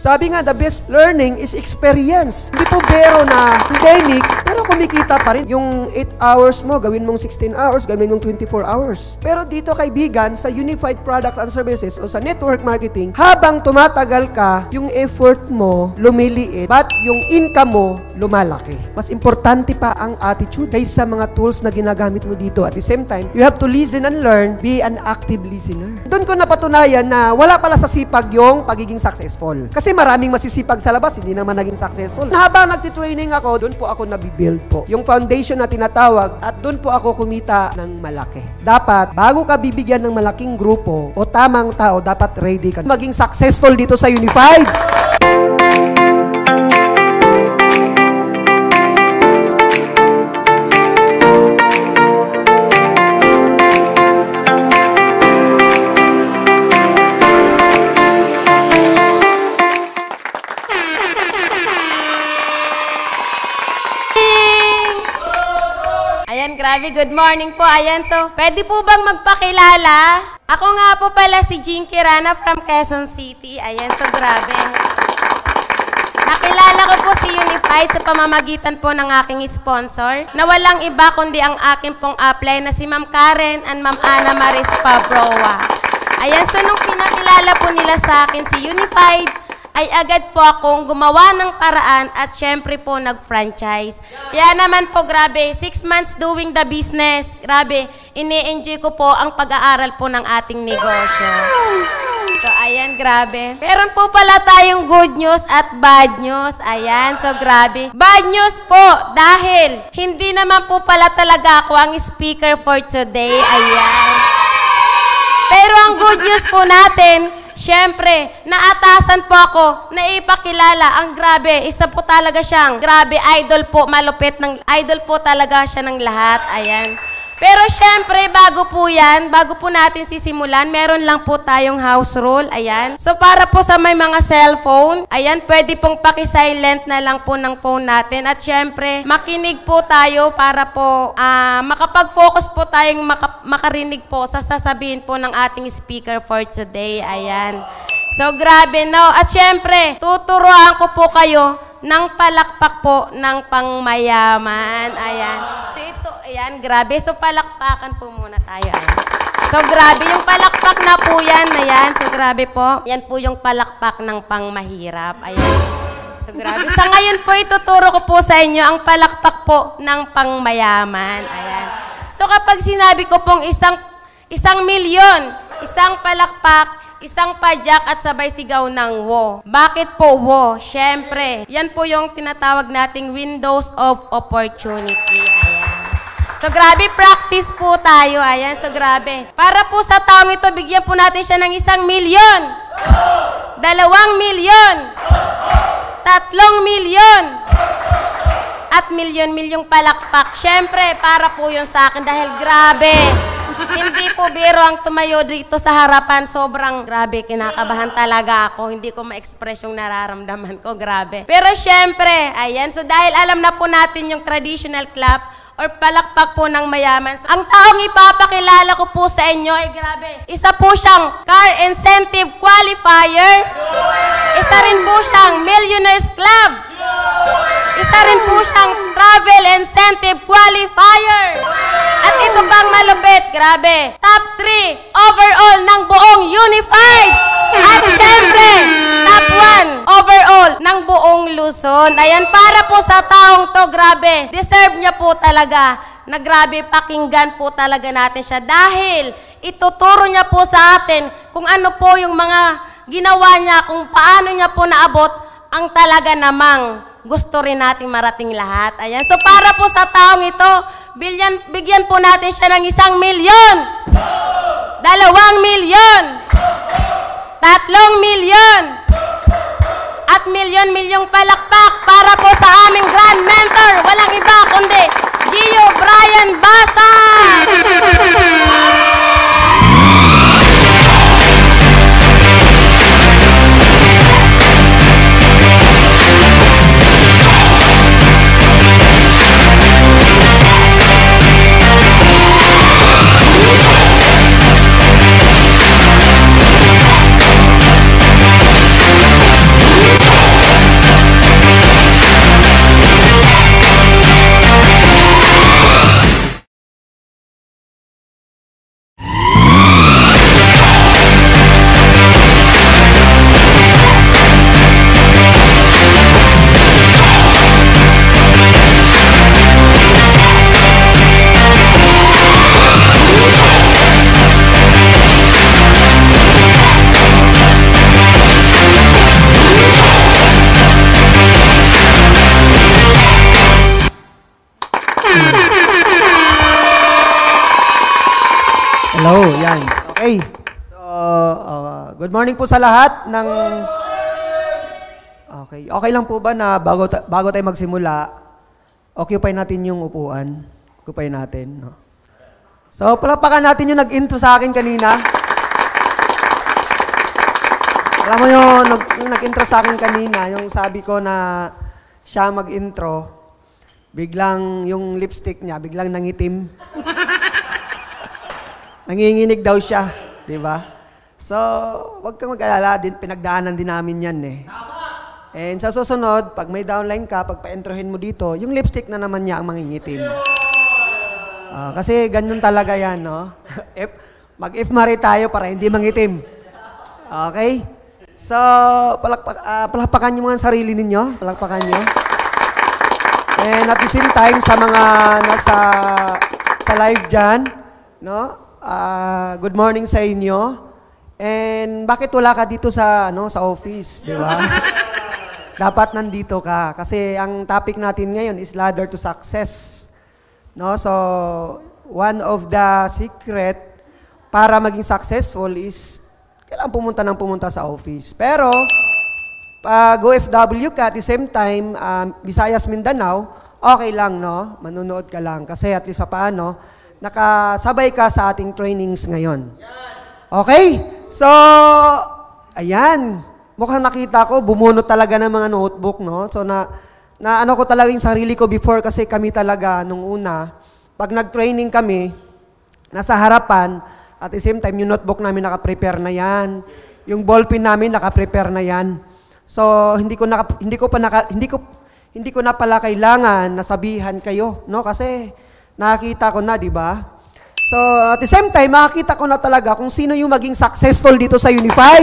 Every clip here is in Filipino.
Sabi nga, the best learning is experience. Hindi po bero na pandemic, pero kumikita pa rin. Yung 8 hours mo, gawin mong 16 hours, gawin mong 24 hours. Pero dito kaibigan, sa unified products and services o sa network marketing, habang tumatagal ka, yung effort mo lumiliit, but yung income mo lumalaki. Mas importante pa ang attitude kaysa mga tools na ginagamit mo dito. At the same time, you have to listen and learn, be an active listener. Doon ko napatunayan na wala pala sa sipag yung pagiging successful. Kasi kasi maraming masisipag sa labas, hindi naman naging successful. Habang nagtitraining ako, doon po ako nabibuild po. Yung foundation na tinatawag at doon po ako kumita ng malaki. Dapat, bago ka bibigyan ng malaking grupo o tamang tao, dapat ready ka. Maging successful dito sa Unified. Grabe, good morning po. Ayan, so pwede po bang magpakilala? Ako nga po pala si Jean Kirana from Quezon City. Ayan, so grabe. Nakilala ko po si Unified sa pamamagitan po ng aking sponsor na walang iba kundi ang aking pong apply na si Ma'am Karen and Ma'am Ana Maris Pabroa. Ayan, so nung pinakilala po nila sa akin si Unified, ay agad po akong gumawa ng paraan at syempre po nag-franchise. Kaya naman po grabe, 6 months doing the business, grabe, ini-enjoy ko po ang pag-aaral po ng ating negosyo. So, ayan, grabe. Meron po pala tayong good news at bad news. Ayan, so grabe. Bad news po dahil hindi naman po pala talaga ako ang speaker for today. Ayan. Pero ang good news po natin, Siyempre, naatasan po ako na ipakilala. Ang grabe, isa po talaga siyang, grabe, idol po, malupit ng, idol po talaga siya ng lahat. Ayan. Pero syempre, bago po yan, bago po natin sisimulan, meron lang po tayong house rule. Ayan. So para po sa may mga cellphone, ayan, pwede pong pakisilent na lang po ng phone natin. At syempre, makinig po tayo para po uh, makapag-focus po tayong maka- makarinig po sa sasabihin po ng ating speaker for today. Ayan. So grabe no. At syempre, tuturuan ko po kayo ng palakpak po ng pangmayaman. Ayan. So ito, ayan, grabe. So palakpakan po muna tayo. Ayan. So grabe yung palakpak na po yan. Ayan, so grabe po. Yan po yung palakpak ng pangmahirap. Ayan. So, grabe. Sa ngayon po, ituturo ko po sa inyo ang palakpak po ng pangmayaman. Ayan. So, kapag sinabi ko pong isang, isang milyon, isang palakpak, isang pajak at sabay sigaw ng wo. Bakit po wo? Siyempre, yan po yung tinatawag nating windows of opportunity. Ayan. So grabe, practice po tayo. Ayan, so grabe. Para po sa taong ito, bigyan po natin siya ng isang milyon. Dalawang milyon. Tatlong milyon. At milyon-milyong palakpak. Siyempre, para po yun sa akin dahil grabe hindi po biro ang tumayo dito sa harapan. Sobrang grabe, kinakabahan talaga ako. Hindi ko ma-express yung nararamdaman ko. Grabe. Pero syempre, ayan. So dahil alam na po natin yung traditional clap, or palakpak po ng mayaman. Ang taong ipapakilala ko po sa inyo ay grabe. Isa po siyang Car Incentive Qualifier. Isa rin po siyang Millionaires Club. Isa rin po siyang Travel Incentive Qualifier. At ito pang malupit, grabe. Top 3 overall ng buong Unified. At syempre, top 1 overall ng buong Luzon. Ayan, para po sa taong to, grabe. Deserve niya po talaga na grabe pakinggan po talaga natin siya dahil ituturo niya po sa atin kung ano po yung mga ginawa niya, kung paano niya po naabot ang talaga namang gusto rin nating marating lahat. Ayan. So para po sa taong ito, bilyan, bigyan po natin siya ng isang milyon. Dalawang milyon. Tatlong milyon. At milyon-milyong palakpak para po sa aming grand mentor. Walang iba kundi Gio Brian Basa. Good morning po sa lahat ng... Okay. Okay lang po ba na bago, ta- bago tayo magsimula, occupy natin yung upuan? Occupy natin. No? So, palapakan natin yung nag-intro sa akin kanina. Alam mo yung, yung nag-intro sa akin kanina, yung sabi ko na siya mag-intro, biglang yung lipstick niya, biglang nangitim. Nanginginig daw siya, di ba? So, wag kang mag-alala din, pinagdaanan din namin yan eh. Tama! And sa susunod, pag may downline ka, pag pa-entrohin mo dito, yung lipstick na naman niya ang mangingitim. Uh, kasi ganyan talaga yan, no? if, Mag-if mari tayo para hindi mangitim. Okay? So, palakpak, uh, palakpakan nyo mga sarili ninyo. Palakpakan nyo. And at the same time, sa mga nasa sa live dyan, no? Uh, good morning sa inyo. And bakit wala ka dito sa ano sa office, di ba? Dapat nandito ka kasi ang topic natin ngayon is ladder to success. No? So one of the secret para maging successful is kailangan pumunta ng pumunta sa office. Pero pag OFW ka at the same time um, Visayas Mindanao, okay lang no, manunood ka lang kasi at least paano nakasabay ka sa ating trainings ngayon. Okay? So, ayan. Mukhang nakita ko, bumuno talaga ng mga notebook, no? So, na, na ano ko talaga yung sarili ko before kasi kami talaga nung una, pag nag-training kami, nasa harapan, at the same time, yung notebook namin nakaprepare na yan. Yung ballpen namin nakaprepare na yan. So, hindi ko, naka, hindi ko pa naka, hindi ko, hindi ko na pala kailangan nasabihan kayo, no? Kasi nakita ko na, di ba? So, at the same time, makikita ko na talaga kung sino yung maging successful dito sa Unified.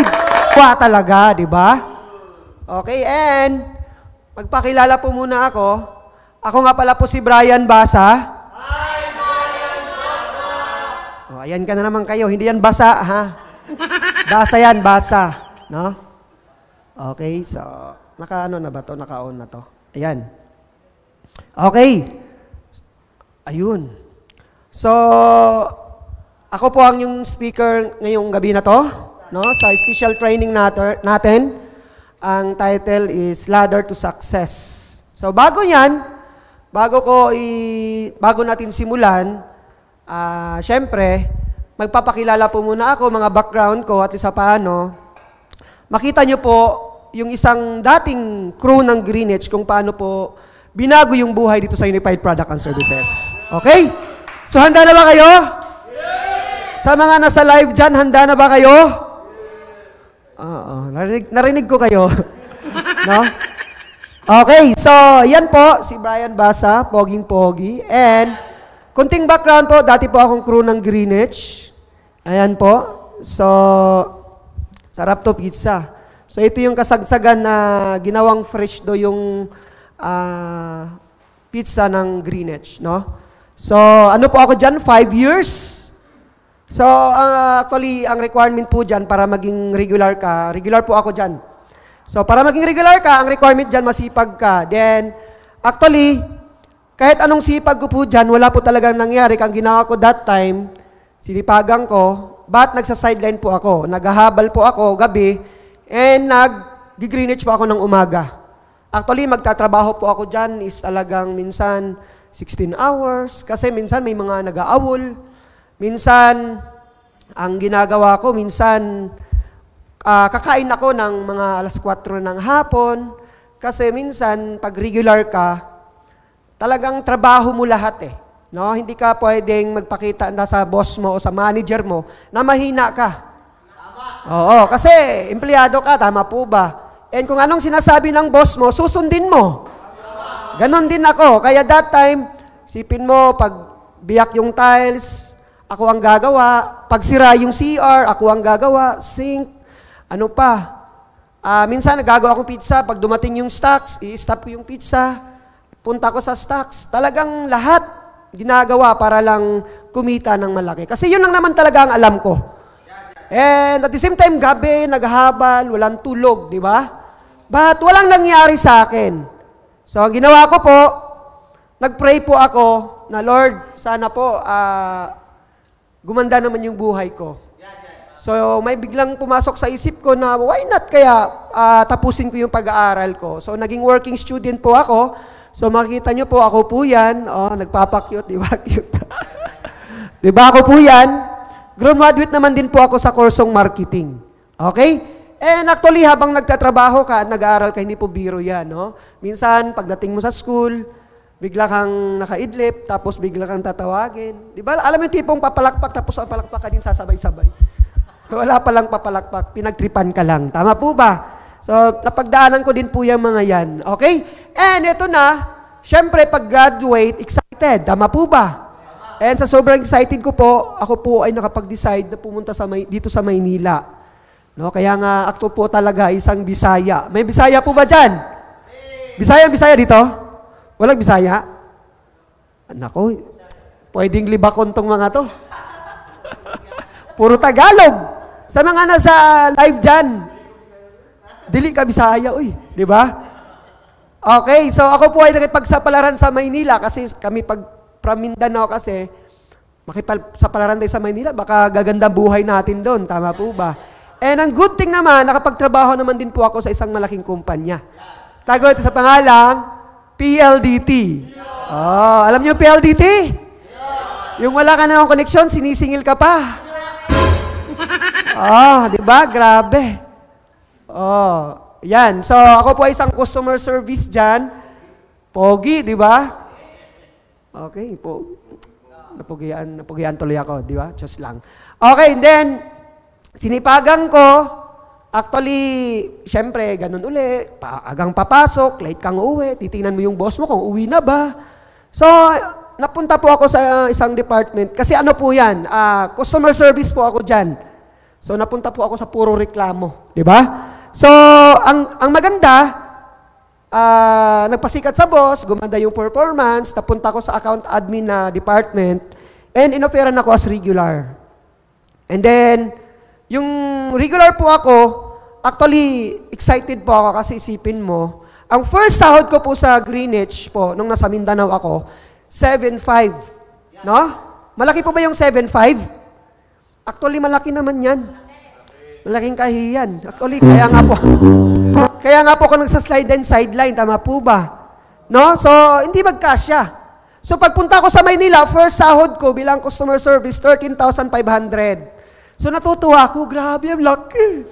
Kwa talaga, di ba? Okay, and magpakilala po muna ako. Ako nga pala po si Brian Basa. Hi, Brian Basa! Oh, ayan ka na naman kayo. Hindi yan basa, ha? Basa yan, basa. No? Okay, so, nakaano na ba to? Naka-on na to. Ayan. Okay. Ayun. So, ako po ang yung speaker ngayong gabi na to, no? Sa special training natin, ang title is Ladder to Success. So, bago 'yan, bago ko i bago natin simulan, ah, uh, syempre, magpapakilala po muna ako mga background ko at isa paano. Makita niyo po yung isang dating crew ng Greenwich kung paano po binago yung buhay dito sa Unified Product and Services. Okay? So handa na ba kayo? Yes! Sa mga nasa live dyan, handa na ba kayo? Yes! Oo, narinig, narinig ko kayo. no? Okay, so yan po si Brian Basa, Poging Pogi. And kunting background po, dati po akong crew ng Greenwich. Ayan po. So, sarap to pizza. So ito yung kasagsagan na ginawang fresh do yung uh, pizza ng Greenwich, no? So, ano po ako dyan? Five years. So, uh, actually, ang requirement po dyan para maging regular ka, regular po ako dyan. So, para maging regular ka, ang requirement dyan, masipag ka. Then, actually, kahit anong sipag ko po dyan, wala po talagang nangyari. Kang ginawa ko that time, sinipagan ko, but nagsa-sideline po ako. Naghahabal po ako gabi, and nag greenage po ako ng umaga. Actually, magtatrabaho po ako dyan is talagang minsan 16 hours, kasi minsan may mga nag-aawol, minsan, ang ginagawa ko, minsan, uh, kakain ako ng mga alas 4 ng hapon, kasi minsan, pag regular ka, talagang trabaho mo lahat eh. No? Hindi ka pwedeng magpakita na sa boss mo o sa manager mo na mahina ka. Tama. Oo, kasi empleyado ka, tama po ba? And kung anong sinasabi ng boss mo, susundin mo. Ganon din ako. Kaya that time, sipin mo, pag biyak yung tiles, ako ang gagawa. Pag sira yung CR, ako ang gagawa. Sink, ano pa. Uh, minsan, nagagawa akong pizza. Pag dumating yung stocks, i-stop ko yung pizza. Punta ko sa stocks. Talagang lahat ginagawa para lang kumita ng malaki. Kasi yun lang naman talaga ang alam ko. And at the same time, gabi, naghahabal, walang tulog, di ba? But walang nangyari sa akin. So, ang ginawa ko po, nagpray po ako na, Lord, sana po, uh, gumanda naman yung buhay ko. So, may biglang pumasok sa isip ko na, why not kaya uh, tapusin ko yung pag-aaral ko? So, naging working student po ako. So, makikita nyo po, ako po yan. Oh, nagpapakyut, di ba? di ba ako po yan? Graduate naman din po ako sa kursong marketing. Okay? And eh, actually, habang nagtatrabaho ka at nag-aaral ka, hindi po biro yan, no? Minsan, pagdating mo sa school, bigla kang nakaidlip, tapos bigla kang tatawagin. Di ba? Alam mo yung tipong papalakpak, tapos papalakpak ka din sasabay-sabay. Wala palang papalakpak, pinagtripan ka lang. Tama po ba? So, napagdaanan ko din po yung mga yan. Okay? And ito na, syempre, pag-graduate, excited. Tama po ba? And sa sobrang excited ko po, ako po ay nakapag-decide na pumunta sa may, dito sa Maynila. No, kaya nga akto po talaga isang Bisaya. May Bisaya po ba diyan? Bisaya, Bisaya dito? Walang Bisaya? Nako, pwedeng libakon tong mga to. Puro Tagalog. Sa mga nasa live diyan, dili ka Bisaya, uy, di ba? Okay, so ako po ay nakipagsapalaran sa Maynila kasi kami pag from Mindanao kasi makipal sa palaran tayo sa Maynila, baka gaganda buhay natin doon, tama po ba? And ang good thing naman, nakapagtrabaho naman din po ako sa isang malaking kumpanya. Tago ito sa pangalang PLDT. Oh, ah, alam niyo PLDT? Yung wala ka na ng koneksyon, sinisingil ka pa. Oh, di ba? Grabe. Oh, yan. So, ako po ay isang customer service dyan. Pogi, di ba? Okay, po. Napugian, napugian tuloy ako, di ba? Just lang. Okay, and then, Sinipagan ko, actually, syempre, ganun uli, paagang papasok, late kang uuwi, titingnan mo yung boss mo kung uwi na ba. So, napunta po ako sa ah, isang department, kasi ano po yan, uh, customer service po ako dyan. So, napunta po ako sa puro reklamo, di ba? So, ang, ang maganda, uh, nagpasikat sa boss, gumanda yung performance, napunta ko sa account admin na department, and inoferan ako as regular. And then, yung regular po ako, actually, excited po ako kasi isipin mo, ang first sahod ko po sa Greenwich po, nung nasa Mindanao ako, 7.5. No? Malaki po ba yung 7.5? Actually, malaki naman yan. Malaking kahiyan. Actually, kaya nga po, kaya nga po ako nagsaslide and sideline, tama po ba? No? So, hindi magkasya. So, pagpunta ko sa Maynila, first sahod ko bilang customer service, 13,500. So natutuwa ako, grabe, ang laki.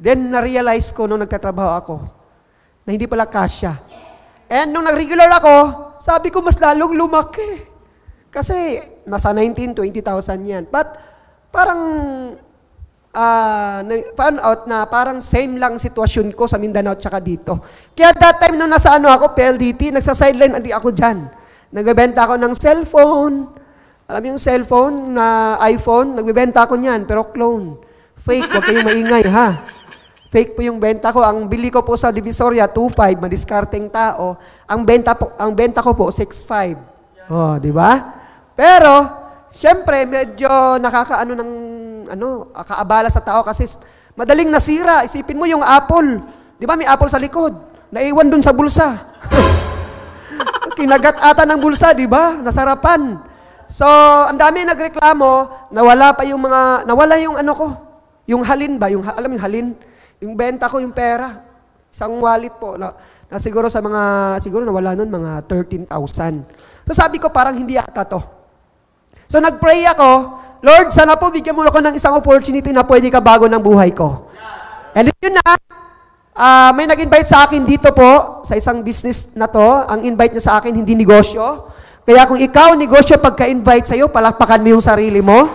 Then na-realize ko nung nagtatrabaho ako na hindi pala kasya. And nung nag-regular ako, sabi ko mas lalong lumaki. Kasi nasa 19 20,000 yan. But parang uh, ah, found out na parang same lang sitwasyon ko sa Mindanao tsaka dito. Kaya that time nung nasa ano ako, PLDT, nagsa-sideline, hindi ako dyan. Nagbebenta ako ng cellphone, alam yung cellphone na iPhone, nagbebenta ako niyan, pero clone. Fake, huwag kayong maingay ha. Fake po yung benta ko. Ang bili ko po sa Divisoria, 2.5, madiskarteng tao. Ang benta, po, ang benta ko po, 6.5. Oh, di ba? Pero, syempre, medyo nakakaano ng, ano, kaabala sa tao kasi madaling nasira. Isipin mo yung apple. Di ba may apple sa likod? Naiwan dun sa bulsa. Kinagat ata ng bulsa, di ba? Nasarapan. So, ang dami nagreklamo, nawala pa yung mga, nawala yung ano ko, yung halin ba? Yung, alam yung halin? Yung benta ko, yung pera. Isang wallet po. Na, na siguro sa mga, siguro nawala nun mga 13,000. So sabi ko, parang hindi ata to. So nagpray ako, Lord, sana po bigyan mo ako ng isang opportunity na pwede ka bago ng buhay ko. And yun na, uh, may nag-invite sa akin dito po, sa isang business na to. Ang invite niya sa akin, hindi negosyo. Kaya kung ikaw, negosyo, pagka-invite sa'yo, palakpakan mo yung sarili mo.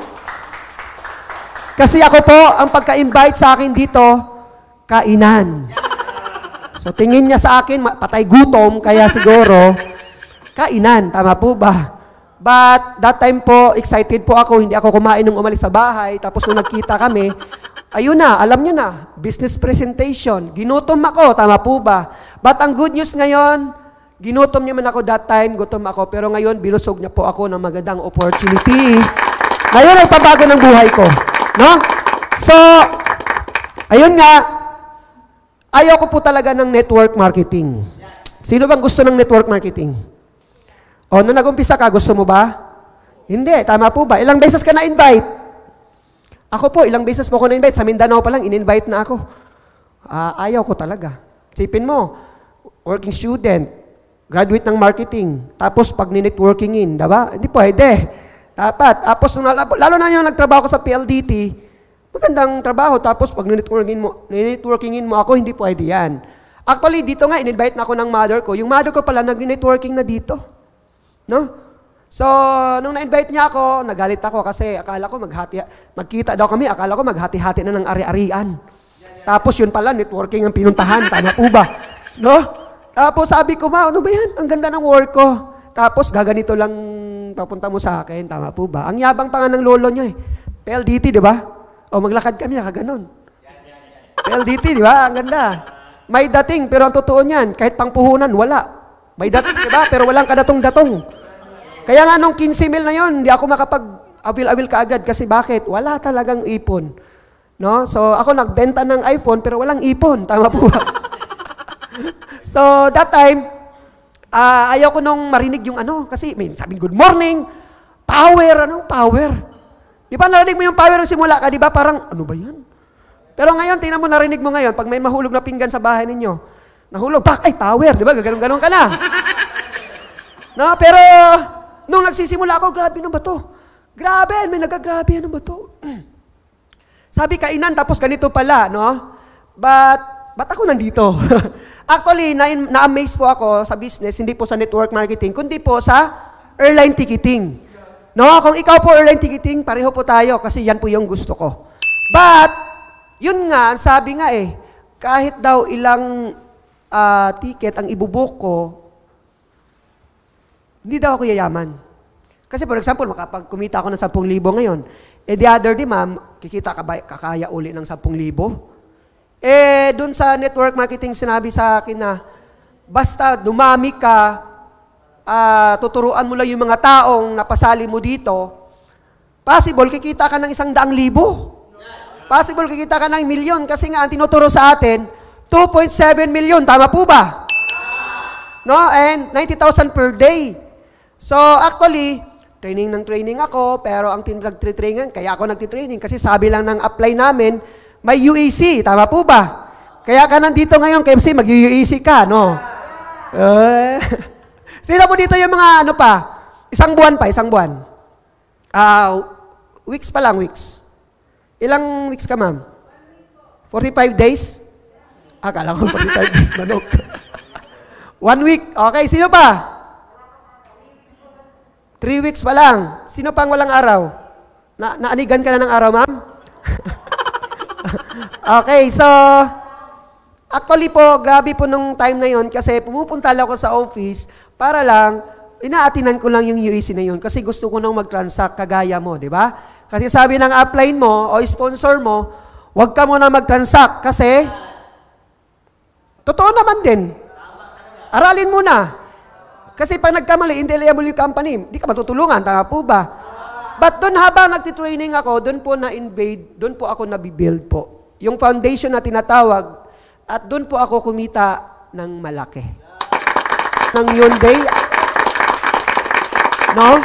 Kasi ako po, ang pagka-invite sa akin dito, kainan. So tingin niya sa akin, patay gutom, kaya siguro, kainan. Tama po ba? But that time po, excited po ako, hindi ako kumain nung umalis sa bahay. Tapos nung nagkita kami, ayun na, alam niyo na, business presentation. Ginutom ako, tama po ba? But ang good news ngayon, Ginutom niya man ako that time, gutom ako. Pero ngayon, binusog niya po ako ng magandang opportunity. Ngayon, nagpabago ng buhay ko. No? So, ayun nga, ayaw ko po talaga ng network marketing. Sino bang gusto ng network marketing? O, nung nag-umpisa ka, gusto mo ba? Hindi, tama po ba? Ilang beses ka na-invite? Ako po, ilang beses mo ako na-invite. Sa Mindanao pa lang, in-invite na ako. Uh, ayaw ko talaga. Sipin mo, working student, Graduate ng marketing. Tapos pag ni-networkingin, diba? Hindi pwede. Dapat. Tapos nung, lalo na yung nagtrabaho ko sa PLDT, magandang trabaho. Tapos pag ni-networkingin mo, ni in mo ako, hindi pwede yan. Actually, dito nga, in-invite na ako ng mother ko. Yung mother ko pala, nag-networking na dito. No? So, nung na-invite niya ako, nagalit ako kasi akala ko maghati, magkita daw kami, akala ko maghati-hati na ng ari-arian. Tapos yun pala, networking ang pinuntahan, tama po ba? No? Tapos sabi ko, ma, ano ba yan? Ang ganda ng work ko. Tapos gaganito lang papunta mo sa akin. Tama po ba? Ang yabang pa nga ng lolo nyo eh. PLDT, di ba? O maglakad kami, nakaganon. Ah, PLDT, di ba? Ang ganda. May dating, pero ang totoo niyan, kahit pang puhunan, wala. May dating, di ba? Pero walang kadatong-datong. Kaya nga nung 15 mil na yon, hindi ako makapag-awil-awil kaagad kasi bakit? Wala talagang ipon. No? So ako nagbenta ng iPhone pero walang ipon. Tama po ba? So, that time, uh, ah, ayaw ko nung marinig yung ano, kasi may sabi, good morning, power, ano, power. Di ba narinig mo yung power ng simula ka, di ba? Parang, ano ba yan? Pero ngayon, tingnan mo, narinig mo ngayon, pag may mahulog na pinggan sa bahay ninyo, nahulog, pak, ay, power, di ba? Gaganong-ganon ka na. no, pero, nung nagsisimula ako, grabe, ano ba to? Grabe, may nagagrabe, ano ba to? Sabi, kainan, tapos ganito pala, no? But, ba't ako nandito? Actually, na-amaze po ako sa business, hindi po sa network marketing, kundi po sa airline ticketing. No, kung ikaw po airline ticketing, pareho po tayo kasi yan po yung gusto ko. But, yun nga, sabi nga eh, kahit daw ilang uh, ticket ang ibubuk ko, hindi daw ako yayaman. Kasi for example, makapag kumita ako ng 10,000 ngayon, eh the other day, ma'am, kikita ka ba, kakaya uli ng 10,000? Eh, dun sa network marketing sinabi sa akin na basta dumami ka, uh, tuturuan mo lang yung mga taong napasali mo dito, possible kikita ka ng isang daang libo. Possible kikita ka ng milyon kasi nga ang tinuturo sa atin, 2.7 milyon. Tama po ba? No? And 90,000 per day. So actually, training ng training ako, pero ang tinag-trainingan, kaya ako nag-training, kasi sabi lang ng apply namin, may UAC, tama po ba? Kaya ka nandito ngayon, KMC, mag-UAC ka, no? Uh, sila po dito yung mga ano pa, isang buwan pa, isang buwan. Uh, weeks pa lang, weeks. Ilang weeks ka, ma'am? 45 days? Akala ko 45 days, manok. One week. Okay, sino pa? Three weeks pa lang. Sino pang walang araw? Na naanigan ka na ng araw, ma'am? Okay, so, actually po, grabe po nung time na yon kasi pumupunta lang ako sa office para lang, inaatinan ko lang yung UEC na yon kasi gusto ko nang mag-transact kagaya mo, di ba? Kasi sabi ng upline mo o sponsor mo, huwag ka muna mag-transact kasi totoo naman din. Aralin muna. Kasi pag nagkamali, hindi liable yung company. Hindi ka matutulungan, tama po ba? But doon habang nagtitraining ako, doon po na-invade, doon po ako nabibuild po. Yung foundation na tinatawag, at doon po ako kumita ng malaki. Ng Hyundai. No?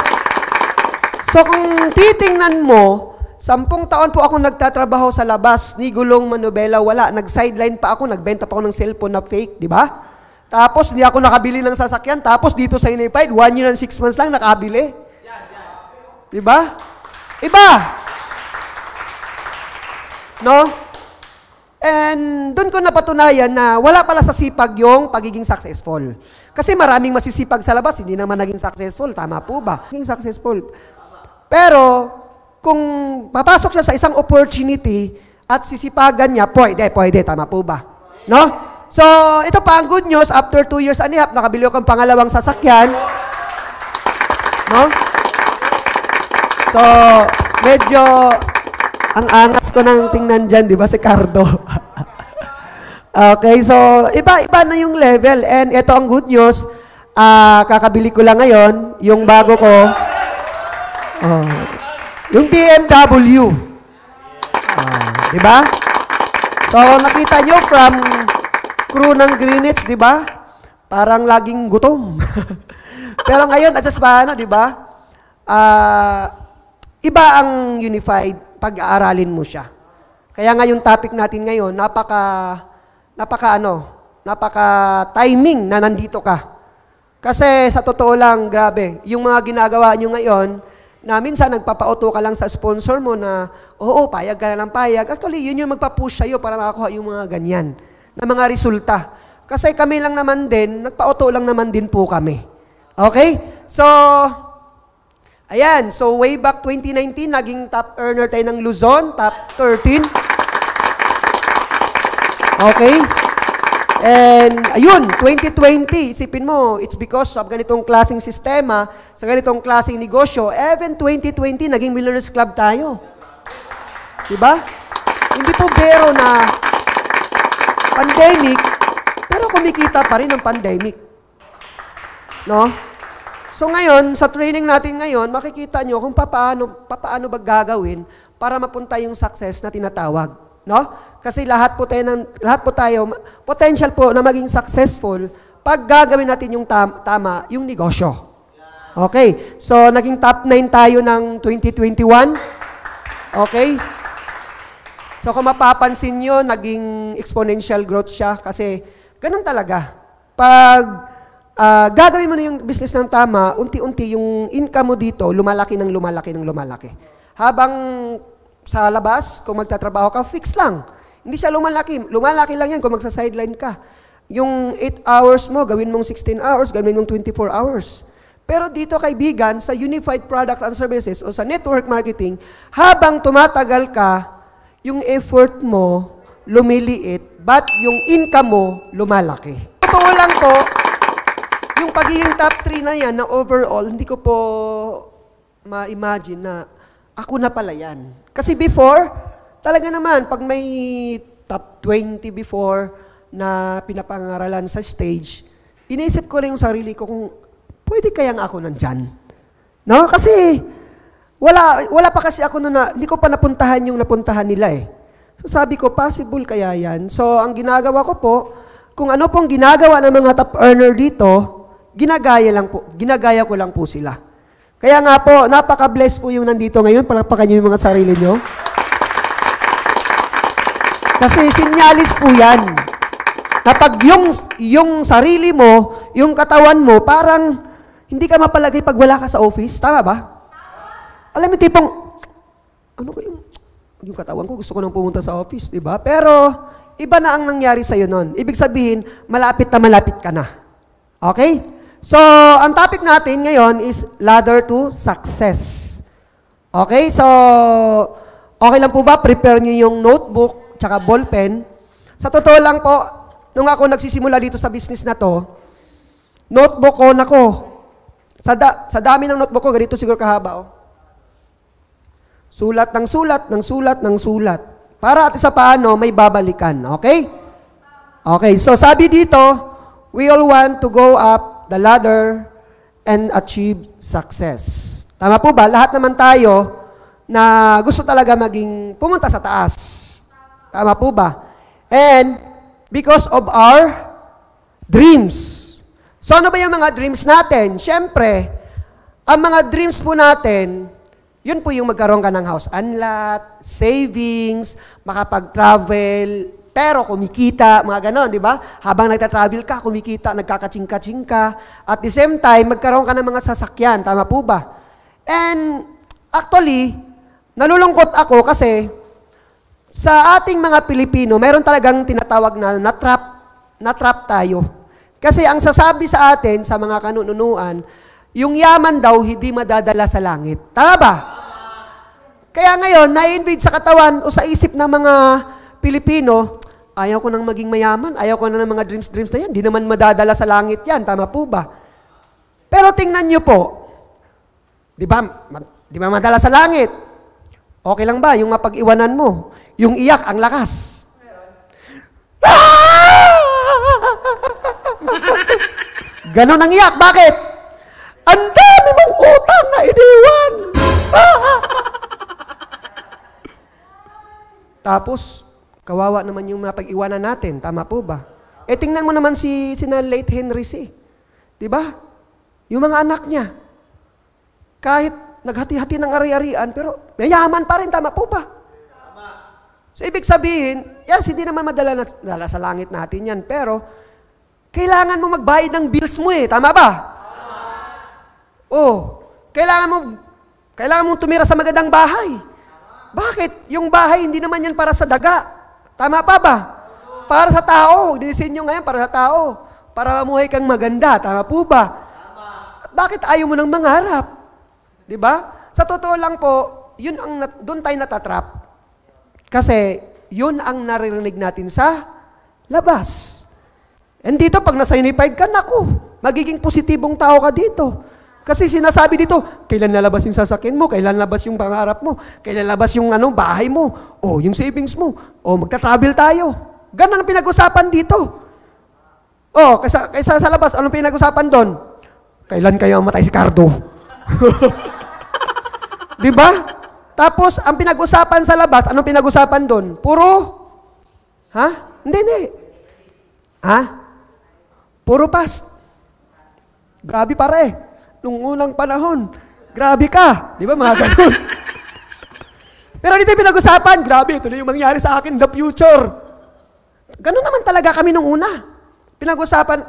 So kung titingnan mo, sampung taon po ako nagtatrabaho sa labas, ni Gulong Manubela, wala. Nag-sideline pa ako, nagbenta pa ako ng cellphone na fake, di ba? Tapos, di ako nakabili ng sasakyan. Tapos, dito sa Unified, one year and six months lang, nakabili. Di ba? Iba! No? And doon ko napatunayan na wala pala sa sipag yung pagiging successful. Kasi maraming masisipag sa labas, hindi naman naging successful. Tama po ba? Naging successful. Pero, kung papasok siya sa isang opportunity at sisipagan niya, pwede, pwede. Tama po ba? No? So, ito pa ang good news. After two years and a half, nakabili ko ang pangalawang sasakyan. No? So, medyo ang angas ko nang tingnan dyan, di ba, si Cardo? okay, so iba-iba na yung level. And ito ang good news, uh, kakabili ko lang ngayon, yung bago ko, oh, yung BMW. Uh, ah, di ba? So nakita nyo from crew ng Greenwich, di ba? Parang laging gutom. Pero ngayon, at sa Spana, di ba? Uh, iba ang unified pag-aaralin mo siya. Kaya nga yung topic natin ngayon, napaka, napaka ano, napaka timing na nandito ka. Kasi sa totoo lang, grabe, yung mga ginagawa nyo ngayon, na minsan nagpapauto ka lang sa sponsor mo na, oo, payag ka lang payag. Actually, yun yung magpa magpapush sa'yo para makakuha yung mga ganyan na mga resulta. Kasi kami lang naman din, nagpauto lang naman din po kami. Okay? So, Ayan, so way back 2019, naging top earner tayo ng Luzon, top 13. Okay? And ayun, 2020, isipin mo, it's because of ganitong klaseng sistema, sa ganitong klaseng negosyo, even 2020, naging Millionaires Club tayo. Diba? Hindi po bero na pandemic, pero kumikita pa rin ng pandemic. No? So ngayon, sa training natin ngayon, makikita nyo kung paano, paano ba gagawin para mapunta yung success na tinatawag. No? Kasi lahat po tayo, ng, lahat po tayo potential po na maging successful pag gagawin natin yung tam, tama, yung negosyo. Okay. So, naging top 9 tayo ng 2021. Okay. So, kung mapapansin nyo, naging exponential growth siya kasi ganun talaga. Pag uh, gagawin mo na yung business ng tama, unti-unti yung income mo dito, lumalaki ng lumalaki ng lumalaki. Habang sa labas, kung magtatrabaho ka, fix lang. Hindi siya lumalaki. Lumalaki lang yan kung magsa-sideline ka. Yung 8 hours mo, gawin mong 16 hours, gawin mong 24 hours. Pero dito, kaibigan, sa Unified Products and Services o sa network marketing, habang tumatagal ka, yung effort mo lumiliit, but yung income mo lumalaki. Totoo lang po, pagiging top 3 na yan, na overall, hindi ko po ma-imagine na ako na pala yan. Kasi before, talaga naman, pag may top 20 before na pinapangaralan sa stage, iniisip ko rin yung sarili ko kung pwede kayang ako nandyan. No? Kasi, wala, wala pa kasi ako na, hindi ko pa napuntahan yung napuntahan nila eh. So sabi ko, possible kaya yan? So ang ginagawa ko po, kung ano pong ginagawa ng mga top earner dito, ginagaya, lang po, ginagaya ko lang po sila. Kaya nga po, napaka-bless po yung nandito ngayon. Palakpakan niyo yung mga sarili niyo. Kasi sinyalis po yan. Kapag yung, yung sarili mo, yung katawan mo, parang hindi ka mapalagay pag wala ka sa office. Tama ba? Alam mo, tipong, ano ko yung, yung katawan ko, gusto ko nang pumunta sa office, di ba? Pero, iba na ang nangyari sa'yo nun. Ibig sabihin, malapit na malapit ka na. Okay? So, ang topic natin ngayon is ladder to success. Okay? So, okay lang po ba? Prepare nyo yung notebook tsaka ballpen. Sa totoo lang po, nung ako nagsisimula dito sa business na to, notebook ko, nako, sa, da, sa dami ng notebook ko, ganito siguro kahaba, oh. Sulat ng sulat, ng sulat, ng sulat. Para at sa paano, may babalikan. Okay? Okay, so sabi dito, we all want to go up the ladder, and achieve success. Tama po ba? Lahat naman tayo na gusto talaga maging pumunta sa taas. Tama po ba? And because of our dreams. So ano ba yung mga dreams natin? Siyempre, ang mga dreams po natin, yun po yung magkaroon ka ng house unlock, savings, makapag-travel, pero kumikita, mga ganon, di ba? Habang nagta-travel ka, kumikita, nagkakatsing-katsing ka. At the same time, magkaroon ka ng mga sasakyan. Tama po ba? And actually, nalulungkot ako kasi sa ating mga Pilipino, meron talagang tinatawag na natrap, natrap tayo. Kasi ang sasabi sa atin, sa mga kanununuan, yung yaman daw hindi madadala sa langit. Tama ba? Kaya ngayon, na-invade sa katawan o sa isip ng mga Pilipino, Ayaw ko nang maging mayaman. Ayaw ko na ng mga dreams-dreams na yan. Di naman madadala sa langit yan. Tama po ba? Pero tingnan nyo po. Di ba, di ba madala sa langit? Okay lang ba yung mapag-iwanan mo? Yung iyak, ang lakas. Ganon ang iyak. Bakit? Ang dami mong utang na iniwan. Tapos, Kawawa naman yung mga pag iwanan natin. Tama po ba? Eh tingnan mo naman si sina late Henry C. 'Di ba? Yung mga anak niya. Kahit naghati-hati ng ari-arian, pero mayaman pa rin. Tama po ba? Tama. So ibig sabihin, yes, hindi naman madala na, dala sa langit natin yan, pero kailangan mo magbayad ng bills mo eh. Tama ba? Tama. Oh, kailangan mo kailangan mo tumira sa magandang bahay. Bakit? Yung bahay, hindi naman yan para sa daga. Tama pa ba? Para sa tao. Dinisin nyo ngayon para sa tao. Para mamuhay kang maganda. Tama po ba? Tama. Bakit ayaw mo nang mangarap? Di ba? Sa totoo lang po, yun ang doon tayo natatrap. Kasi yun ang naririnig natin sa labas. And dito, pag nasa unified ka, naku, magiging positibong tao ka dito. Kasi sinasabi dito, kailan lalabas yung sasakyan mo? Kailan lalabas yung pangarap mo? Kailan lalabas yung ano, bahay mo? O oh, yung savings mo? O oh, magta-travel tayo? Ganun ang pinag-usapan dito. O, oh, kaysa, kaysa sa labas, anong pinag-usapan doon? Kailan kayo matay si Cardo? Di ba? Tapos, ang pinag-usapan sa labas, anong pinag-usapan doon? Puro? Ha? Hindi, hindi. Ha? Puro past. Grabe pare nung unang panahon. Grabe ka! Di ba mga ganun? Pero dito yung pinag-usapan, grabe, ito na yung mangyari sa akin, the future. Ganun naman talaga kami nung una. Pinag-usapan,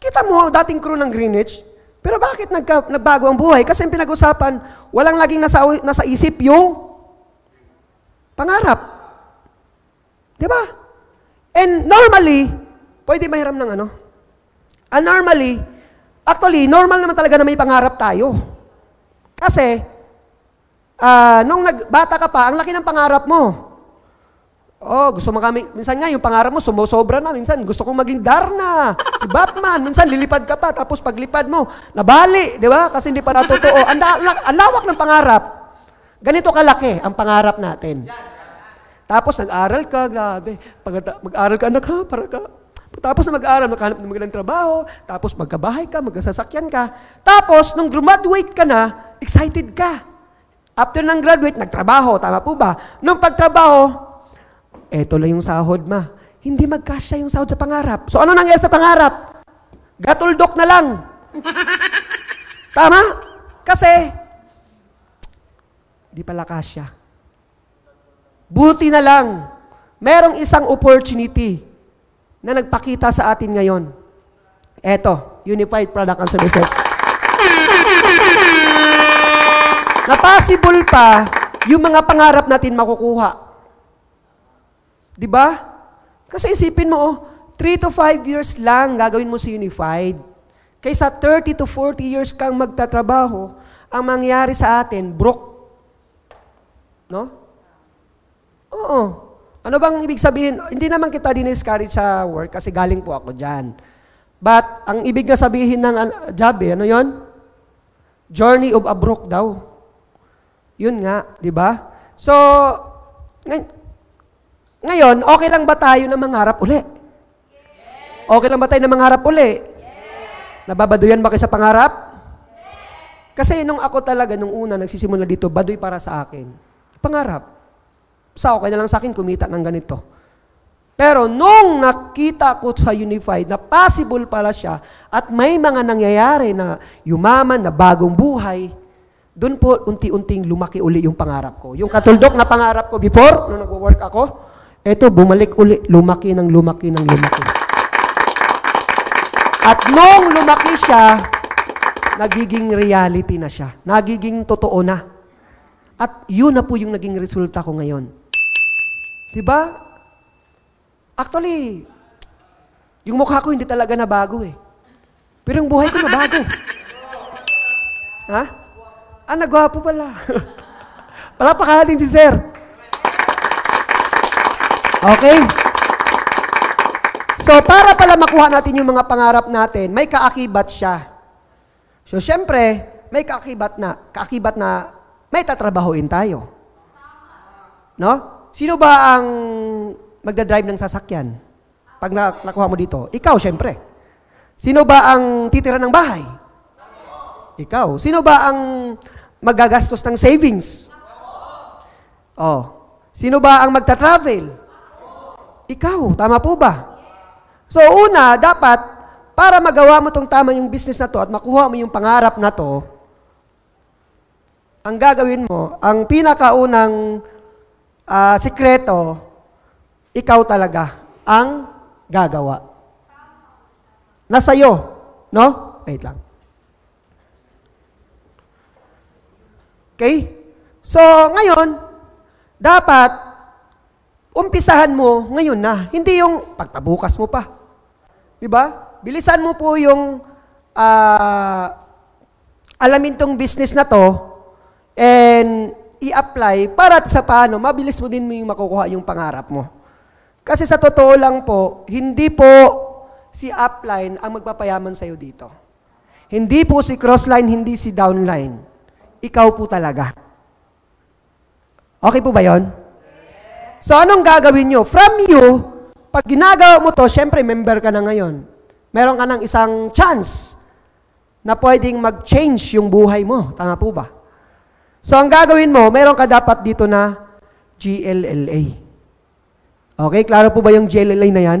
kita mo, dating crew ng Greenwich, pero bakit nagka, nagbago ang buhay? Kasi yung pinag-usapan, walang laging nasa, nasa isip yung pangarap. Di ba? And normally, pwede mahiram ng ano? And normally, Actually, normal naman talaga na may pangarap tayo. Kasi, uh, nung nagbata ka pa, ang laki ng pangarap mo. Oh, gusto mo kami, minsan nga yung pangarap mo sumusobra na, minsan gusto kong maging Darna, si Batman, minsan lilipad ka pa, tapos paglipad mo, nabali, di ba? Kasi hindi pa natotoo. Ang, ang lawak ng pangarap. Ganito kalaki ang pangarap natin. Tapos nag-aral ka, grabe. Pag mag-aral ka, anak ha, para ka, tapos na mag-aral, makahanap ng magandang trabaho, tapos magkabahay ka, magkasasakyan ka. Tapos, nung graduate ka na, excited ka. After ng graduate, nagtrabaho, tama po ba? Nung pagtrabaho, eto lang yung sahod ma. Hindi magkasya yung sahod sa pangarap. So ano nangyari sa pangarap? Gatuldok na lang. tama? Kasi, di pala kasya. Buti na lang. Merong isang opportunity na nagpakita sa atin ngayon. Eto, Unified Product and Services. na possible pa yung mga pangarap natin makukuha. Di ba? Kasi isipin mo, oh, 3 to 5 years lang gagawin mo si Unified. Kaysa 30 to 40 years kang magtatrabaho, ang mangyari sa atin, broke. No? Oo. Ano bang ibig sabihin? Hindi naman kita diniscourage sa work kasi galing po ako dyan. But, ang ibig na sabihin ng uh, job eh, ano yon? Journey of a broke daw. Yun nga, di ba? So, ngayon, okay lang ba tayo na mangarap uli? Okay lang ba tayo na mangarap uli? Nababaduyan ba kayo sa pangarap? Kasi nung ako talaga, nung una, nagsisimula dito, baduy para sa akin. Pangarap sa okay na lang sa akin kumita ng ganito. Pero nung nakita ko sa Unified na possible pala siya at may mga nangyayari na yumaman, na bagong buhay, doon po unti-unting lumaki uli yung pangarap ko. Yung katuldok na pangarap ko before, nung nagwo-work ako, eto bumalik uli, lumaki ng lumaki ng lumaki. At nung lumaki siya, nagiging reality na siya. Nagiging totoo na. At yun na po yung naging resulta ko ngayon. Di ba? Actually, yung mukha ko hindi talaga na bago eh. Pero yung buhay ko nabago. ha? Ah, nagwapo pala. Palapakahan natin si Sir. Okay? So, para pala makuha natin yung mga pangarap natin, may kaakibat siya. So, syempre, may kaakibat na, kaakibat na may tatrabahuin tayo. No? Sino ba ang magdadrive ng sasakyan? Pag nakuha mo dito, ikaw, syempre. Sino ba ang titira ng bahay? Ikaw. Sino ba ang magagastos ng savings? Oh. Sino ba ang magta-travel? Ikaw. Tama po ba? So una, dapat para magawa mo tong tama yung business na to at makuha mo yung pangarap na to, ang gagawin mo, ang pinakaunang uh, sikreto, ikaw talaga ang gagawa. Nasa iyo, no? Wait lang. Okay? So, ngayon, dapat umpisahan mo ngayon na, hindi yung pagpabukas mo pa. 'Di ba? Bilisan mo po yung uh, alamin tong business na to and i-apply para sa paano, mabilis mo din mo yung makukuha yung pangarap mo. Kasi sa totoo lang po, hindi po si upline ang magpapayaman sa'yo dito. Hindi po si crossline, hindi si downline. Ikaw po talaga. Okay po ba yon? So anong gagawin nyo? From you, pag ginagawa mo to, syempre member ka na ngayon. Meron ka ng isang chance na pwedeng mag-change yung buhay mo. Tama po ba? So, ang gagawin mo, meron ka dapat dito na GLLA. Okay, klaro po ba yung GLLA na yan?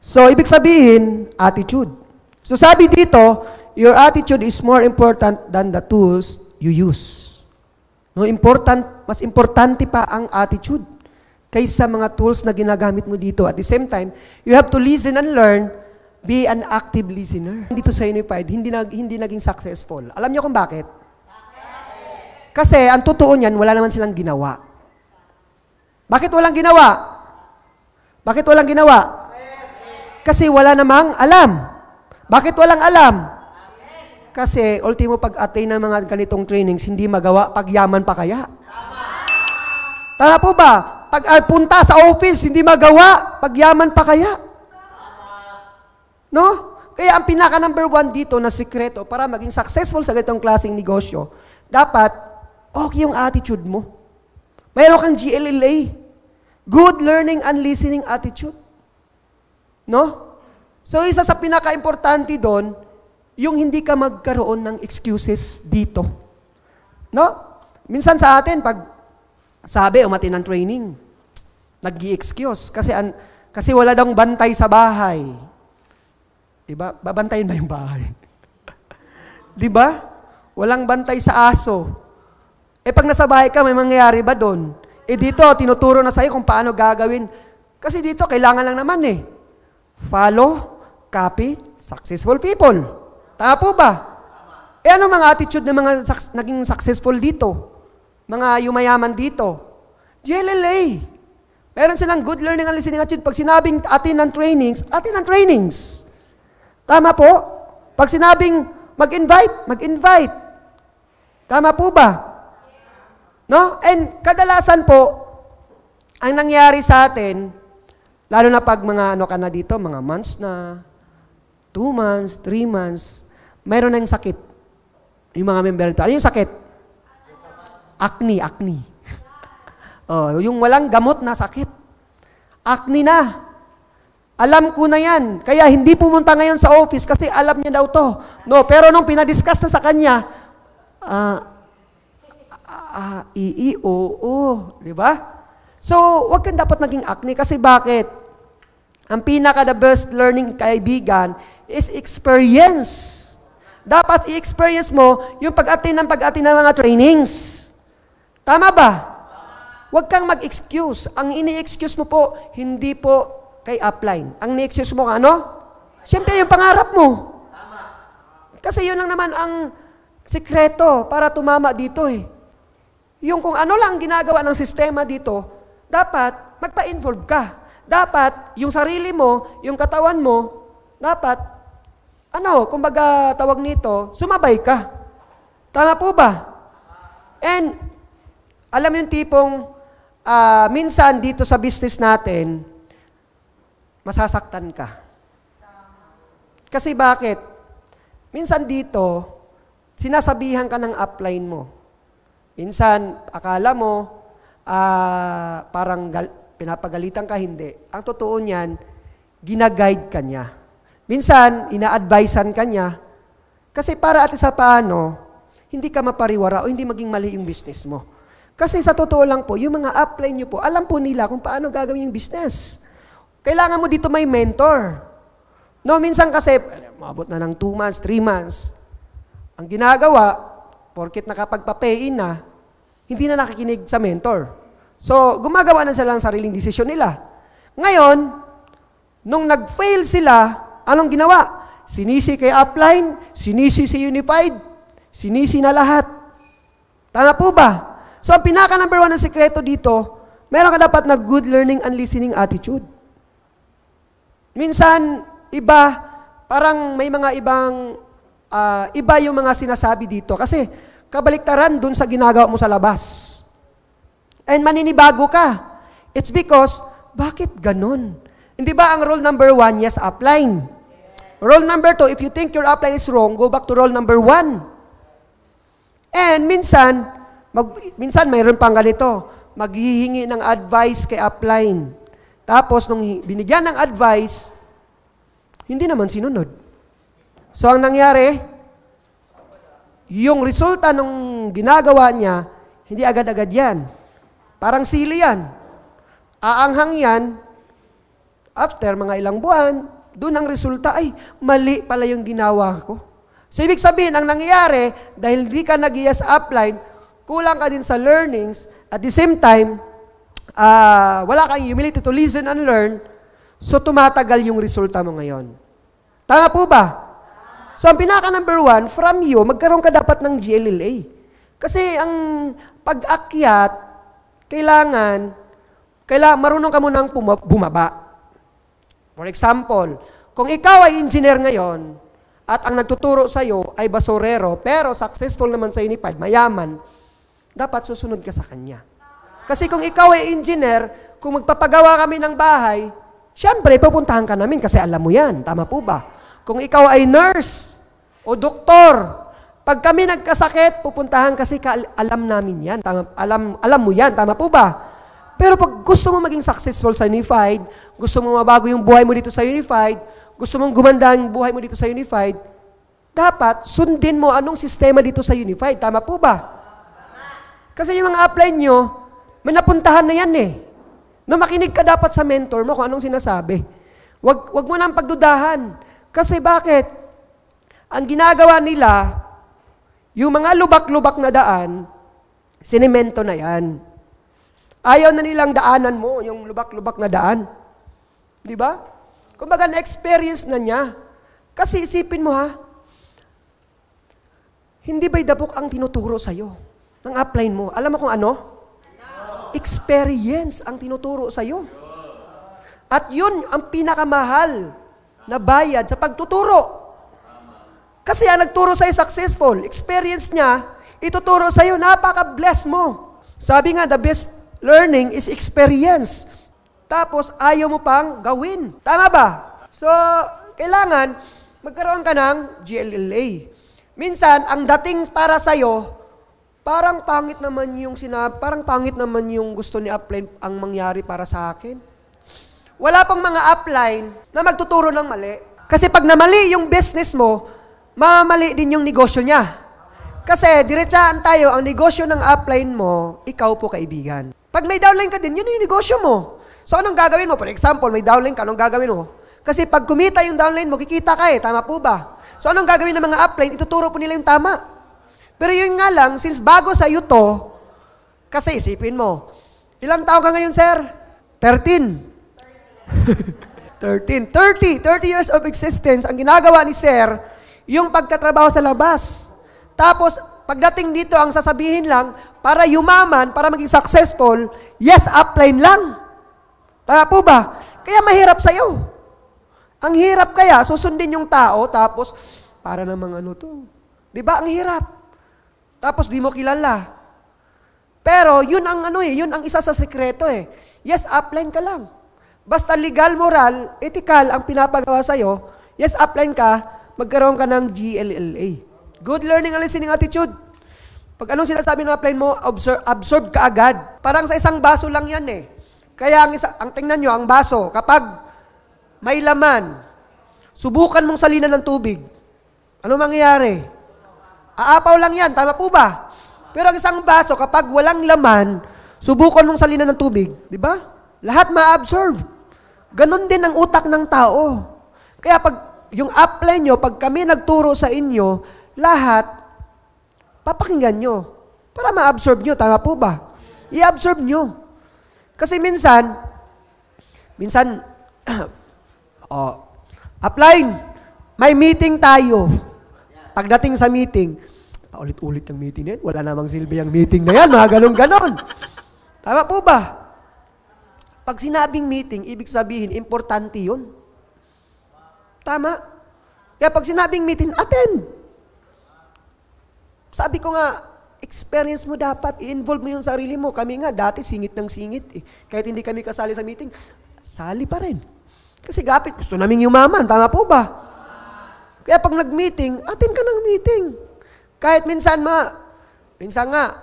So, ibig sabihin, attitude. So, sabi dito, your attitude is more important than the tools you use. No, important, mas importante pa ang attitude kaysa mga tools na ginagamit mo dito. At the same time, you have to listen and learn Be an active listener. Dito sa Unified, hindi, nag, hindi naging successful. Alam niyo kung bakit? Kasi ang totoo niyan, wala naman silang ginawa. Bakit walang ginawa? Bakit walang ginawa? Kasi wala namang alam. Bakit walang alam? Kasi ultimo pag-attain ng mga ganitong trainings, hindi magawa pag yaman pa kaya. Tama po ba? Pag uh, punta sa office, hindi magawa pag yaman pa kaya. No? Kaya ang pinaka number one dito na sikreto para maging successful sa ganitong klaseng negosyo, dapat okay yung attitude mo. Mayroon kang GLLA. Good learning and listening attitude. No? So isa sa pinaka-importante doon, yung hindi ka magkaroon ng excuses dito. No? Minsan sa atin, pag sabi, umati ng training, nag excuse kasi, an, kasi wala daw bantay sa bahay. Diba? Babantayin ba yung bahay? diba? Walang bantay sa aso. Eh pag nasa bahay ka, may mangyayari ba doon? Eh dito, tinuturo na sa'yo kung paano gagawin. Kasi dito, kailangan lang naman eh. Follow, copy, successful people. Tama po ba? Eh ano mga attitude ng mga su- naging successful dito? Mga yumayaman dito? JLLA. Meron silang good learning and listening attitude. Pag sinabing atin ng trainings, atin ng trainings. Tama po? Pag sinabing mag-invite, mag-invite. Tama po ba? No? And kadalasan po, ang nangyari sa atin, lalo na pag mga ano ka na dito, mga months na, two months, three months, mayroon ng sakit. Yung mga member nito. Ano yung sakit? Acne, acne. oh, yung walang gamot na sakit. Acne na. Alam ko na yan. Kaya hindi pumunta ngayon sa office kasi alam niya daw to. No, pero nung pinadiscuss na sa kanya, ah, uh, ah, ah, ii, oo, oo, di ba? So, wag kang dapat maging acne kasi bakit? Ang pinaka the best learning kaibigan is experience. Dapat i-experience mo yung pag-attend ng pag-attend ng mga trainings. Tama ba? Huwag kang mag-excuse. Ang ini-excuse mo po, hindi po kay upline. Ang nexus mo, ano? Siyempre, yung pangarap mo. Kasi yun lang naman ang sikreto para tumama dito eh. Yung kung ano lang ginagawa ng sistema dito, dapat magpa-involve ka. Dapat yung sarili mo, yung katawan mo, dapat, ano, kumbaga tawag nito, sumabay ka. Tama po ba? And, alam yung tipong, uh, minsan dito sa business natin, masasaktan ka. Kasi bakit? Minsan dito, sinasabihan ka ng upline mo. Minsan, akala mo, uh, parang pinapagalitan ka, hindi. Ang totoo niyan, ginaguide ka niya. Minsan, ina-advisean ka niya. Kasi para at sa paano, hindi ka mapariwara o hindi maging mali yung business mo. Kasi sa totoo lang po, yung mga upline nyo po, alam po nila kung paano gagawin yung business. Kailangan mo dito may mentor. No, minsan kasi, maabot na ng 2 months, 3 months. Ang ginagawa, porkit nakapagpapayin na, hindi na nakikinig sa mentor. So, gumagawa na sila ng sariling desisyon nila. Ngayon, nung nag-fail sila, anong ginawa? Sinisi kay upline, sinisi si unified, sinisi na lahat. Tama po ba? So, ang pinaka number one na sekreto dito, meron ka dapat na good learning and listening attitude. Minsan, iba, parang may mga ibang, uh, iba yung mga sinasabi dito. Kasi, kabaliktaran dun sa ginagawa mo sa labas. And maninibago ka. It's because, bakit ganon? Hindi ba ang rule number one, yes, upline? Rule number two, if you think your upline is wrong, go back to rule number one. And minsan, mag, minsan mayroon pang ganito, maghihingi ng advice kay upline. Tapos, nung binigyan ng advice, hindi naman sinunod. So, ang nangyari, yung resulta ng ginagawa niya, hindi agad-agad yan. Parang sili yan. Aanghang yan, after mga ilang buwan, doon ang resulta, ay, mali pala yung ginawa ko. So, ibig sabihin, ang nangyayari, dahil di ka nag-yes upline, kulang ka din sa learnings, at the same time, uh, wala kang humility to listen and learn, so tumatagal yung resulta mo ngayon. Tama po ba? So, ang pinaka number one, from you, magkaroon ka dapat ng GLLA. Kasi ang pag-akyat, kailangan, kailangan marunong ka munang bumaba. For example, kung ikaw ay engineer ngayon, at ang nagtuturo sa iyo ay basurero, pero successful naman sa inipad, mayaman, dapat susunod ka sa kanya. Kasi kung ikaw ay engineer, kung magpapagawa kami ng bahay, syempre, pupuntahan ka namin kasi alam mo yan. Tama po ba? Kung ikaw ay nurse o doktor, pag kami nagkasakit, pupuntahan kasi ka, alam namin yan. Tama, alam, alam mo yan. Tama po ba? Pero pag gusto mo maging successful sa Unified, gusto mo mabago yung buhay mo dito sa Unified, gusto mong gumanda ang buhay mo dito sa Unified, dapat sundin mo anong sistema dito sa Unified. Tama po ba? Kasi yung mga apply nyo, may napuntahan na yan eh. No, makinig ka dapat sa mentor mo kung anong sinasabi. Wag, wag mo nang pagdudahan. Kasi bakit? Ang ginagawa nila, yung mga lubak-lubak na daan, sinimento na yan. Ayaw na nilang daanan mo yung lubak-lubak na daan. Di ba? Kumbaga, na-experience na niya. Kasi isipin mo ha, hindi ba'y dabok ang tinuturo sa'yo? Nang apply mo. Alam mo kung ano? Experience ang tinuturo sa iyo. At yun ang pinakamahal na bayad sa pagtuturo. Kasi ang nagturo sa'yo successful, experience niya, ituturo sa'yo, napaka-bless mo. Sabi nga, the best learning is experience. Tapos, ayaw mo pang gawin. Tama ba? So, kailangan magkaroon ka ng GLLA. Minsan, ang dating para sa'yo, Parang pangit naman yung sinab, parang pangit naman yung gusto ni upline ang mangyari para sa akin. Wala pang mga upline na magtuturo ng mali. Kasi pag namali yung business mo, mamali din yung negosyo niya. Kasi diretsaan tayo, ang negosyo ng upline mo, ikaw po kaibigan. Pag may downline ka din, yun yung negosyo mo. So anong gagawin mo? For example, may downline ka, anong gagawin mo? Kasi pag kumita yung downline mo, kikita ka eh, tama po ba? So anong gagawin ng mga upline? Ituturo po nila yung tama. Pero yun nga lang, since bago sa iyo to, kasi isipin mo, ilang taon ka ngayon, sir? 13. 13. 30. 30 years of existence, ang ginagawa ni sir, yung pagtatrabaho sa labas. Tapos, pagdating dito, ang sasabihin lang, para yumaman, para maging successful, yes, upline lang. Tama po ba? Kaya mahirap sa'yo. Ang hirap kaya, susundin yung tao, tapos, para namang ano to. Di ba? Ang hirap. Tapos di mo kilala. Pero yun ang ano eh, yun ang isa sa sekreto eh. Yes, upline ka lang. Basta legal, moral, ethical ang pinapagawa sa iyo. yes, upline ka, magkaroon ka ng GLLA. Good learning and listening attitude. Pag anong sinasabi ng upline mo, absorb, absorb ka agad. Parang sa isang baso lang yan eh. Kaya ang, isa, ang tingnan niyo ang baso, kapag may laman, subukan mong salinan ng tubig, ano mangyayari? Aapaw lang yan, tama po ba? Pero ang isang baso, kapag walang laman, subukan nung salina ng tubig. Di ba? Lahat ma-absorb. Ganon din ang utak ng tao. Kaya pag yung apply nyo, pag kami nagturo sa inyo, lahat, papakinggan nyo. Para ma-absorb nyo, tama po ba? I-absorb nyo. Kasi minsan, minsan, oh, apply, may meeting tayo. Pagdating sa meeting, paulit-ulit ng meeting na yan. Wala namang silbi ang meeting na yan, mga ganon-ganon. Tama po ba? Pag sinabing meeting, ibig sabihin, importante yun. Tama. Kaya pag sinabing meeting, attend. Sabi ko nga, experience mo dapat, i-involve mo yung sarili mo. Kami nga, dati singit ng singit. Eh. Kahit hindi kami kasali sa meeting, sali pa rin. Kasi gapit, gusto namin yumaman, tama po ba? Kaya pag nag-meeting, atin ka ng meeting. Kahit minsan ma, minsan nga,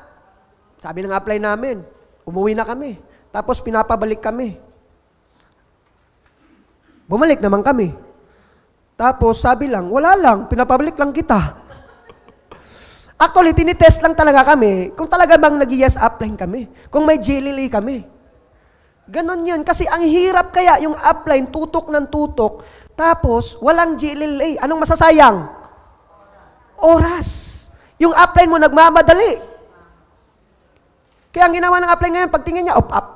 sabi ng apply namin, umuwi na kami. Tapos pinapabalik kami. Bumalik naman kami. Tapos sabi lang, wala lang, pinapabalik lang kita. Actually, tinitest lang talaga kami kung talaga bang nag yes upline kami. Kung may jilili kami. Ganon yun. Kasi ang hirap kaya yung upline, tutok ng tutok, tapos, walang GLLA. Anong masasayang? Oras. Yung upline mo nagmamadali. Kaya ang ginawa ng upline ngayon, pagtingin niya, up, up.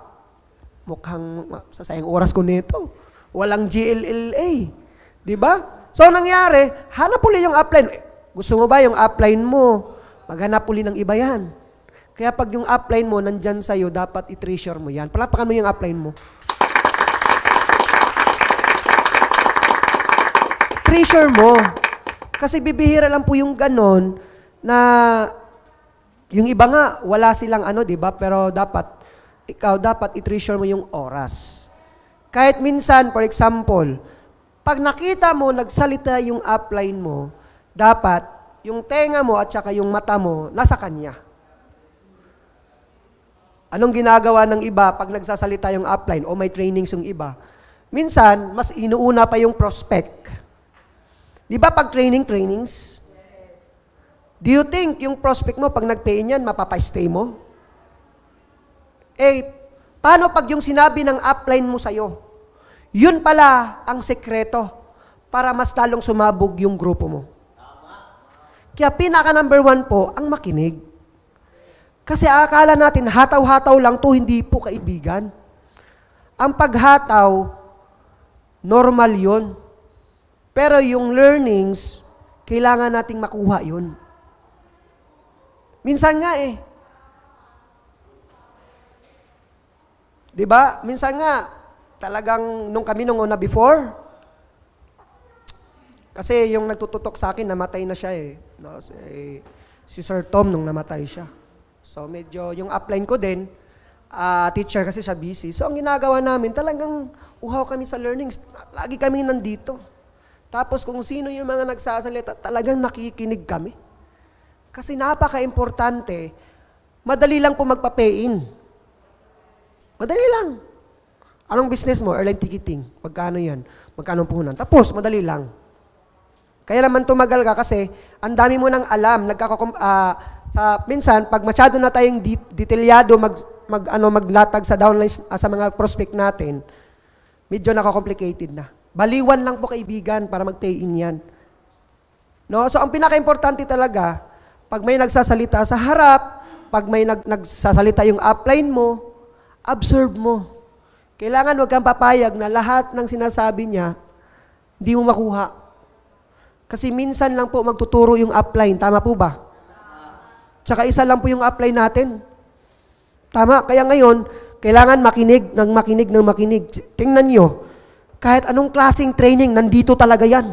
Mukhang sasayang oras ko nito. Walang GLLA. Di ba? So, nangyari, hanap uli yung upline. Gusto mo ba yung upline mo? Maghanap uli ng iba yan. Kaya pag yung upline mo nandyan sa'yo, dapat i-treasure mo yan. Palapakan mo yung upline mo. pressure mo. Kasi bibihira lang po yung ganon na yung iba nga, wala silang ano, di ba? Pero dapat, ikaw dapat i-treasure mo yung oras. Kahit minsan, for example, pag nakita mo, nagsalita yung upline mo, dapat, yung tenga mo at saka yung mata mo, nasa kanya. Anong ginagawa ng iba pag nagsasalita yung upline o may trainings yung iba? Minsan, mas inuuna pa yung prospect Di ba pag training, trainings? Do you think yung prospect mo, pag nag-pay niyan, mapapastay mo? Eh, paano pag yung sinabi ng upline mo sa'yo? Yun pala ang sekreto para mas lalong sumabog yung grupo mo. Kaya pinaka number one po, ang makinig. Kasi akala natin, hataw-hataw lang to, hindi po kaibigan. Ang paghataw, normal yon. Pero yung learnings, kailangan nating makuha yun. Minsan nga eh. 'Di ba? Minsan nga talagang nung kami nung una before kasi yung nagtututok sa akin namatay na siya eh. No, si, eh, si Sir Tom nung namatay siya. So medyo yung upline ko din uh, teacher kasi siya busy. So ang ginagawa namin talagang uhaw kami sa learnings. Lagi kami nandito. Tapos kung sino yung mga nagsasalita, talagang nakikinig kami. Kasi napaka-importante, madali lang po magpapain. Madali lang. Anong business mo? Airline ticketing. Magkano yan? Magkano puhunan? Tapos, madali lang. Kaya naman tumagal ka kasi ang dami mo nang alam, nagkakakom uh, sa minsan pag masyado na tayong de detalyado mag, mag ano maglatag sa downline uh, ah, sa mga prospect natin, medyo nakakomplicated na. Baliwan lang po kaibigan para mag-pay in yan. No? So ang pinaka-importante talaga, pag may nagsasalita sa harap, pag may nag nagsasalita yung upline mo, absorb mo. Kailangan wag kang papayag na lahat ng sinasabi niya, hindi mo makuha. Kasi minsan lang po magtuturo yung upline. Tama po ba? Tsaka isa lang po yung upline natin. Tama. Kaya ngayon, kailangan makinig ng makinig ng makinig. Tingnan nyo, kahit anong klasing training, nandito talaga yan.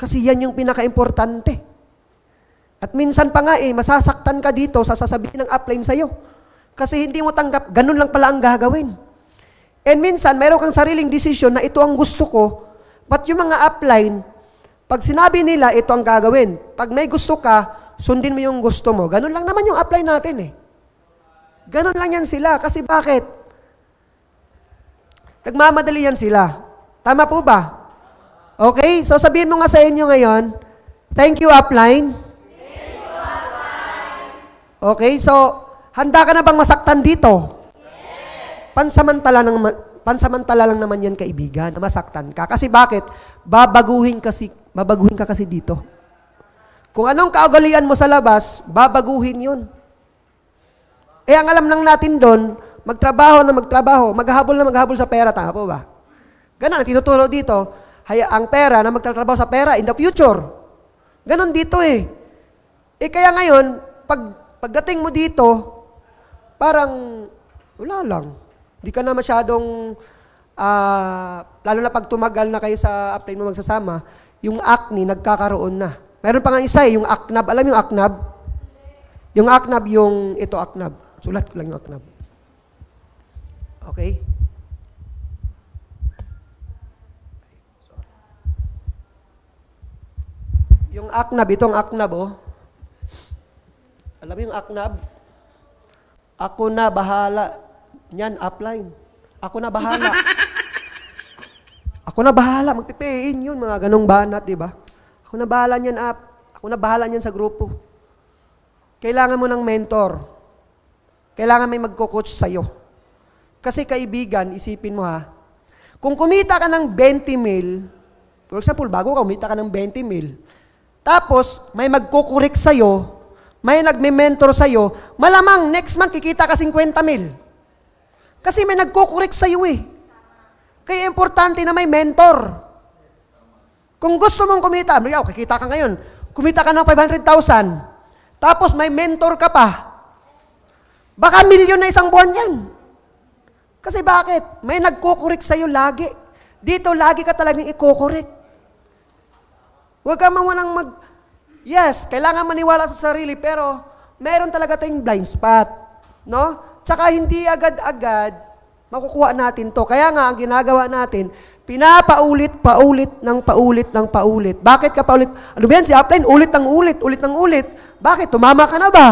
Kasi yan yung pinaka-importante. At minsan pa nga eh, masasaktan ka dito sa sasabihin ng upline sa'yo. Kasi hindi mo tanggap, ganun lang pala ang gagawin. And minsan, mayroon kang sariling desisyon na ito ang gusto ko, but yung mga upline, pag sinabi nila, ito ang gagawin. Pag may gusto ka, sundin mo yung gusto mo. Ganun lang naman yung upline natin eh. Ganun lang yan sila. Kasi bakit? Nagmamadali yan sila. Tama po ba? Okay? So sabihin mo nga sa inyo ngayon, thank you upline. Thank you upline. Okay? So, handa ka na bang masaktan dito? Yes. Pansamantala lang, pansamantala lang naman 'yan kaibigan, masaktan ka. Kasi bakit? Babaguhin kasi babaguhin ka kasi dito. Kung anong kaugalian mo sa labas, babaguhin 'yun. Eh ang alam lang natin doon, Magtrabaho na magtrabaho. maghahabol na maghahabol sa pera. Tama po ba? Ganun, tinuturo dito. Haya ang pera na magtatrabaho sa pera in the future. Ganon dito eh. Eh kaya ngayon, pag, pagdating mo dito, parang wala lang. Hindi ka na masyadong, uh, lalo na pag tumagal na kayo sa apply mo magsasama, yung acne nagkakaroon na. Meron pa nga isa eh, yung aknab. Alam yung aknab? Yung aknab, yung ito aknab. Sulat ko lang yung aknab. Okay? Yung aknab, itong aknab, oh. Alam mo yung aknab? Ako na bahala. Yan, upline. Ako na bahala. Ako na bahala. Magpipein yun, mga ganong banat, di ba? Ako na bahala niyan, up. Ako na bahala niyan sa grupo. Kailangan mo ng mentor. Kailangan may magko-coach sa'yo. Kasi kaibigan, isipin mo ha, kung kumita ka ng 20 mil, for example, bago ka kumita ka ng 20 mil, tapos may magkukurik sa'yo, may nagme-mentor sa'yo, malamang next month kikita ka 50 mil. Kasi may nagkukurik sa'yo eh. Kaya importante na may mentor. Kung gusto mong kumita, oh, kikita ka ngayon, kumita ka ng 500,000, tapos may mentor ka pa, baka milyon na isang buwan yan. Kasi bakit? May nagkukurik sa'yo lagi. Dito, lagi ka talagang ikukurik. Huwag ka man mag... Yes, kailangan maniwala sa sarili, pero meron talaga tayong blind spot. No? Tsaka hindi agad-agad makukuha natin to. Kaya nga, ang ginagawa natin, pinapaulit, paulit, ng paulit, ng paulit. Bakit ka paulit? Ano ba yan? Si upline, ulit ng ulit, ulit ng ulit. Bakit? Tumama ka na ba?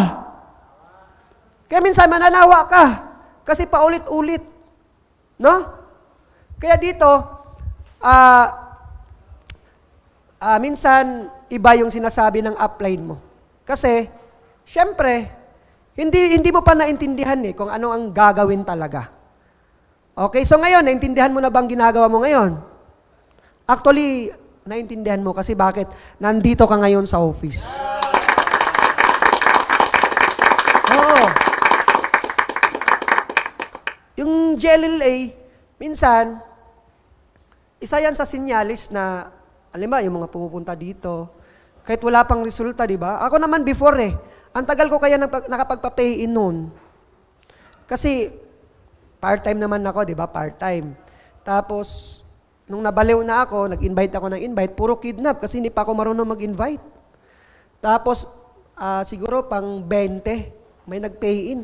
Kaya minsan mananawa ka. Kasi paulit-ulit. No? Kaya dito, uh, uh, minsan iba yung sinasabi ng upline mo. Kasi, syempre, hindi, hindi mo pa naintindihan eh kung ano ang gagawin talaga. Okay, so ngayon, naintindihan mo na bang ginagawa mo ngayon? Actually, naintindihan mo kasi bakit nandito ka ngayon sa office. Yeah! yung GLLA, minsan, isa yan sa sinyalis na, alam ba, yung mga pumupunta dito, kahit wala pang resulta, di ba? Ako naman before eh, ang tagal ko kaya nakapagpa-pay in noon. Kasi, part-time naman ako, di ba? Part-time. Tapos, nung nabaliw na ako, nag-invite ako ng invite, puro kidnap kasi hindi pa ako marunong mag-invite. Tapos, uh, siguro pang 20, may nag-pay in.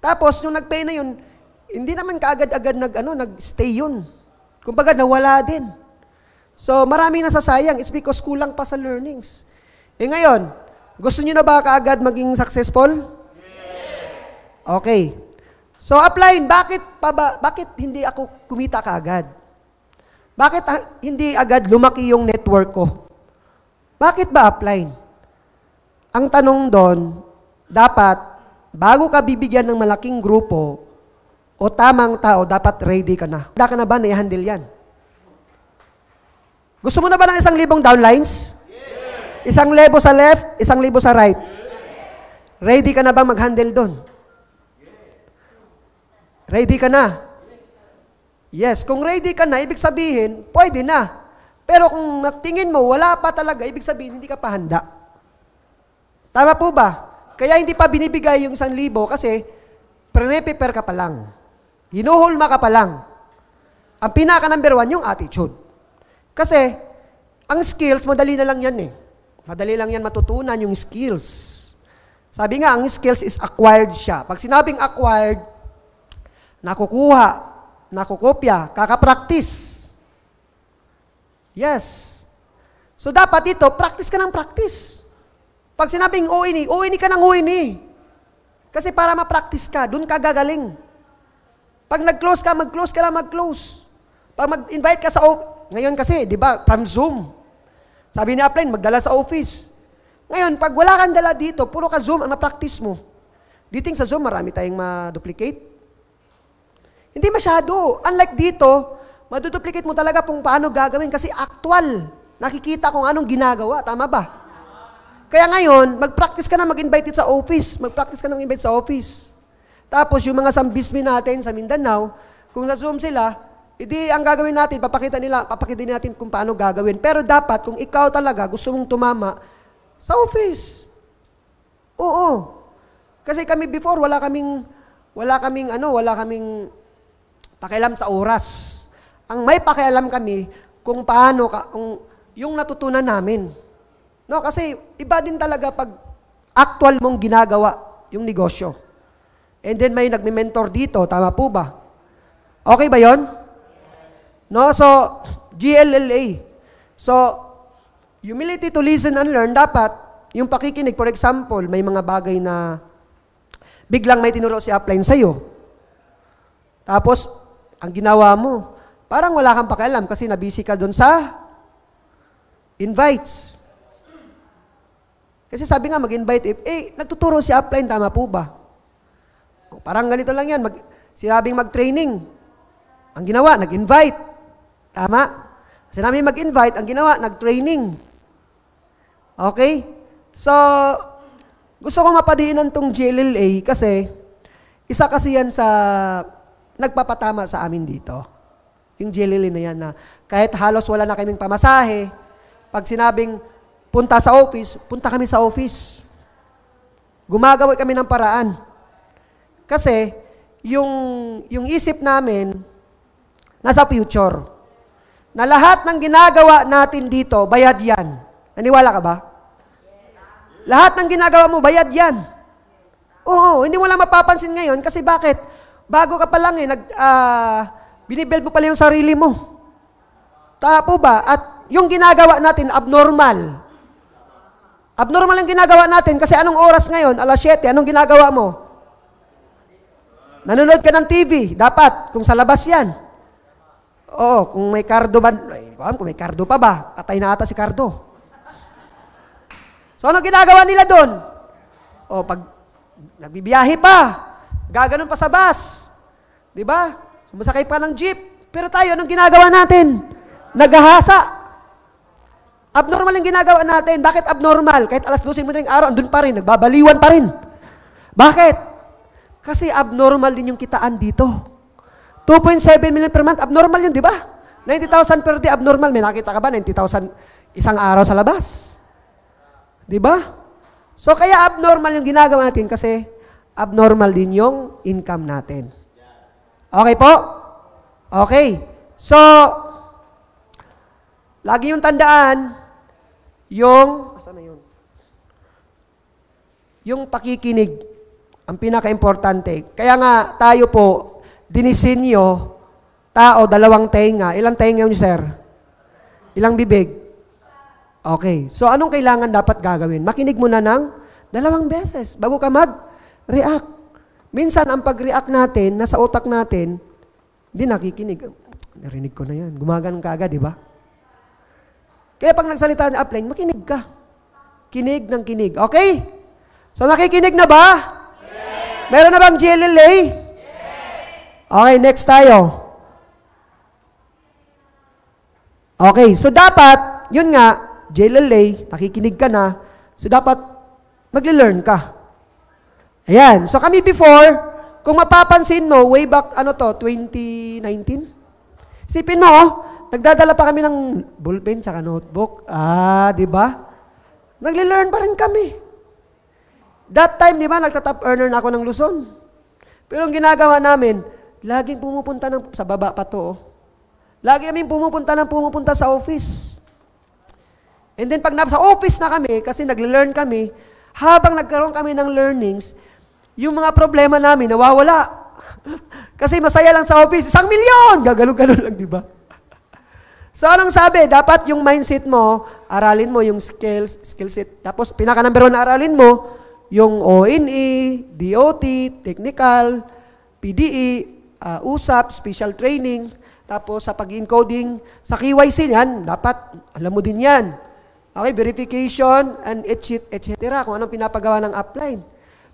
Tapos, yung nag-pay na yun, hindi naman kaagad-agad nag, ano, nag-stay yun. Kumbaga, nawala din. So, marami nasasayang. It's because kulang pa sa learnings. Eh ngayon, gusto niyo na ba kaagad maging successful? Yes. Okay. So, upline, bakit, pa ba, bakit hindi ako kumita kaagad? Bakit ah, hindi agad lumaki yung network ko? Bakit ba upline? Ang tanong doon, dapat, bago ka bibigyan ng malaking grupo, o tamang tao, dapat ready ka na. Handa ka na ba na i-handle yan? Gusto mo na ba ng isang libong downlines? Yes. Isang libo sa left, isang libo sa right. Yes. Ready ka na ba mag-handle doon? Ready ka na? Yes, kung ready ka na, ibig sabihin, pwede na. Pero kung tingin mo, wala pa talaga, ibig sabihin, hindi ka pa handa. Tama po ba? Kaya hindi pa binibigay yung isang libo kasi pre-prepare ka pa lang. Hinuhulma ka pa lang. Ang pinaka number one, yung attitude. Kasi, ang skills, madali na lang yan eh. Madali lang yan matutunan, yung skills. Sabi nga, ang skills is acquired siya. Pag sinabing acquired, nakukuha, nakukopya, kakapraktis. Yes. So dapat ito, practice ka ng practice. Pag sinabing OINI, e, OINI e ka ng OINI. E. Kasi para ma-practice ka, dun ka gagaling. Pag nag-close ka, mag-close ka lang, mag-close. Pag mag-invite ka sa office, ngayon kasi, di ba, from Zoom. Sabi ni Upline, magdala sa office. Ngayon, pag wala kang dala dito, puro ka Zoom ang na-practice mo. Do you think sa Zoom marami tayong ma-duplicate? Hindi masyado. Unlike dito, maduduplicate mo talaga kung paano gagawin kasi actual. Nakikita kung anong ginagawa. Tama ba? Kaya ngayon, mag-practice ka na mag-invite sa office. Mag-practice ka na mag-invite sa office. Tapos yung mga sambismi natin sa Mindanao, kung sa Zoom sila, hindi ang gagawin natin, papakita nila, papakita natin kung paano gagawin. Pero dapat, kung ikaw talaga gusto mong tumama, sa office. Oo. Kasi kami before, wala kaming, wala kaming, ano, wala kaming pakialam sa oras. Ang may pakialam kami, kung paano, ka, kung, yung natutunan namin. No, kasi iba din talaga pag actual mong ginagawa yung negosyo. And then may nagme-mentor dito, tama po ba? Okay ba 'yon? No, so GLLA. So humility to listen and learn dapat yung pakikinig, for example, may mga bagay na biglang may tinuro si upline sa'yo. Tapos, ang ginawa mo, parang wala kang pakialam kasi nabisi ka doon sa invites. Kasi sabi nga, mag-invite if, eh, eh, nagtuturo si upline, tama po ba? Parang ganito lang yan. Mag, sinabing mag-training. Ang ginawa, nag-invite. Tama? Sinabi mag-invite, ang ginawa, nag-training. Okay? So, gusto kong mapadiinan tong GLLA kasi isa kasi yan sa nagpapatama sa amin dito. Yung GLLA na yan na kahit halos wala na kaming pamasahe, pag sinabing punta sa office, punta kami sa office. Gumagawa kami ng paraan. Kasi, yung, yung isip namin, nasa future. Na lahat ng ginagawa natin dito, bayad yan. Naniwala ka ba? Lahat ng ginagawa mo, bayad yan. Oo, hindi mo lang mapapansin ngayon kasi bakit? Bago ka pa lang eh, nag, uh, ah, binibuild mo pala yung sarili mo. Tapo ba? At yung ginagawa natin, abnormal. Abnormal yung ginagawa natin kasi anong oras ngayon? Alas 7, anong ginagawa mo? Nanonood ka ng TV, dapat, kung sa labas yan. Oo, kung may cardo ba, ay, kung may cardo pa ba, patay na ata si cardo. So ano ginagawa nila doon? O pag nagbibiyahe pa, gaganon pa sa bus. 'Di ba? Sumasakay pa ng jeep. Pero tayo anong ginagawa natin? Naghahasa. Abnormal ang ginagawa natin. Bakit abnormal? Kahit alas 12 mo ng araw, andun pa rin, nagbabaliwan pa rin. Bakit? Kasi abnormal din yung kitaan dito. 2.7 million per month, abnormal yun, di ba? 90,000 per day, abnormal. May nakita ka ba? 90,000 isang araw sa labas. Di ba? So kaya abnormal yung ginagawa natin kasi abnormal din yung income natin. Okay po? Okay. So, lagi yung tandaan, yung, asan na yun? Yung pakikinig ang pinaka-importante. Kaya nga tayo po, dinisenyo, tao, dalawang tenga. Ilang tenga yun, sir? Ilang bibig? Okay. So, anong kailangan dapat gagawin? Makinig muna ng dalawang beses bago ka mag-react. Minsan, ang pag-react natin, nasa utak natin, hindi nakikinig. Narinig ko na yan. Gumagan ka agad, di ba? Kaya pag nagsalita ng upline, makinig ka. Kinig ng kinig. Okay? So, nakikinig na ba? Meron na bang GLLA? Yes. Okay, next tayo. Okay, so dapat, yun nga, JLLA, nakikinig ka na, so dapat magle-learn ka. Ayan. So kami before, kung mapapansin mo, way back, ano to, 2019? Sipin mo, oh, nagdadala pa kami ng ballpen tsaka notebook. Ah, di ba? Nagle-learn pa rin kami. That time, di ba, nagtatap earner na ako ng Luzon. Pero ang ginagawa namin, laging pumupunta ng, sa baba pa to, oh. Lagi kaming pumupunta ng pumupunta sa office. And then pag nasa office na kami, kasi nagle-learn kami, habang nagkaroon kami ng learnings, yung mga problema namin nawawala. kasi masaya lang sa office, isang milyon! Gagalo-galo lang, di ba? So, anong sabi? Dapat yung mindset mo, aralin mo yung skills, skill set. Tapos, pinaka number one, aralin mo, yung ONE, DOT, technical, PDE, uh, ah, USAP, special training, tapos sa pag-encoding, sa KYC niyan, dapat alam mo din yan. Okay, verification and etc. Et cetera, kung anong pinapagawa ng upline.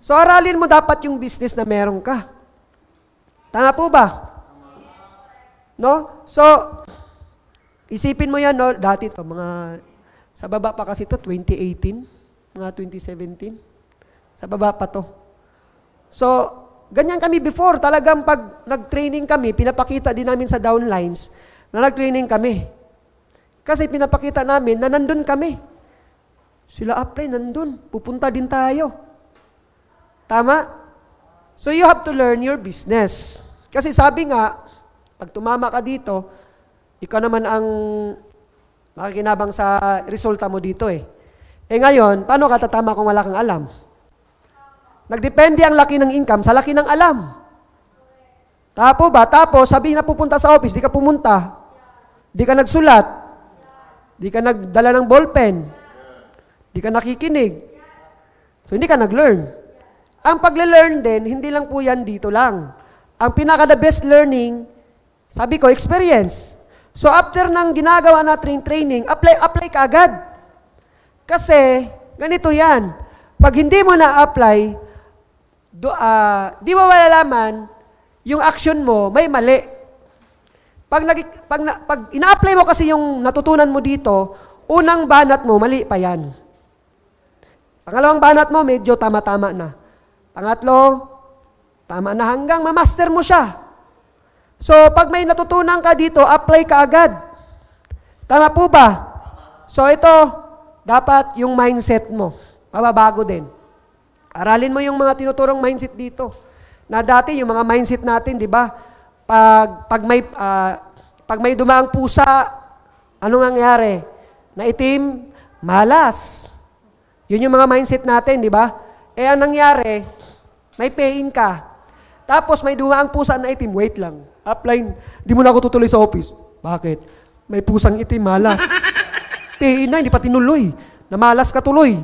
So aralin mo dapat yung business na meron ka. Tama po ba? No? So, isipin mo yan, no? dati to, mga, sa baba pa kasi to, 2018, mga 2017. Sa baba pa to. So, ganyan kami before. Talagang pag nag-training kami, pinapakita din namin sa downlines na nag-training kami. Kasi pinapakita namin na nandun kami. Sila apply, ah, nandun. Pupunta din tayo. Tama? So you have to learn your business. Kasi sabi nga, pag tumama ka dito, ikaw naman ang makikinabang sa resulta mo dito eh. Eh ngayon, paano ka tatama kung wala kang alam? Nagdepende ang laki ng income sa laki ng alam. Tapo ba? Tapos, sabihin na pupunta sa office, di ka pumunta. Di ka nagsulat. Di ka nagdala ng ballpen. Di ka nakikinig. So, hindi ka nag-learn. Ang pagle-learn din, hindi lang po yan dito lang. Ang pinaka-the best learning, sabi ko, experience. So, after ng ginagawa natin training, apply, apply ka agad. Kasi, ganito yan. Pag hindi mo na-apply, do, uh, di mo malalaman yung action mo may mali. Pag, nag, pag, pag ina-apply mo kasi yung natutunan mo dito, unang banat mo, mali pa yan. Pangalawang banat mo, medyo tama-tama na. Pangatlo, tama na hanggang mamaster mo siya. So, pag may natutunan ka dito, apply ka agad. Tama po ba? So, ito, dapat yung mindset mo. Mababago din. Aralin mo yung mga tinuturong mindset dito. Na dati, yung mga mindset natin, di ba? Pag, pag, may, uh, pag may dumaang pusa, ano nangyari? Naitim, malas. Yun yung mga mindset natin, di ba? Eh, ang nangyari, may pain ka. Tapos may dumaang pusa na itim, wait lang. Upline, di mo na ako tutuloy sa office. Bakit? May pusang itim, malas. pain na, hindi pa tinuloy. Namalas ka tuloy.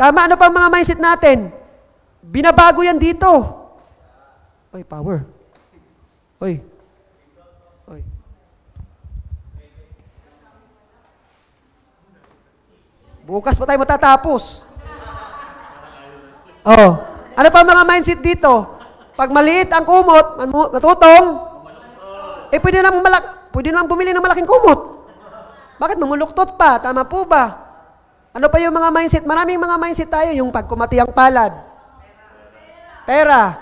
Tama, ano pang mga mindset natin? Binabago yan dito. Oy, power. Oy. Oy. Bukas pa tayo matatapos. Oh. Ano pa mga mindset dito? Pag maliit ang kumot, natutong, eh pwede naman, malak pwede naman bumili ng malaking kumot. Bakit mamuluktot pa? Tama po ba? Ano pa yung mga mindset? Maraming mga mindset tayo. Yung pagkumati ang palad. Pera.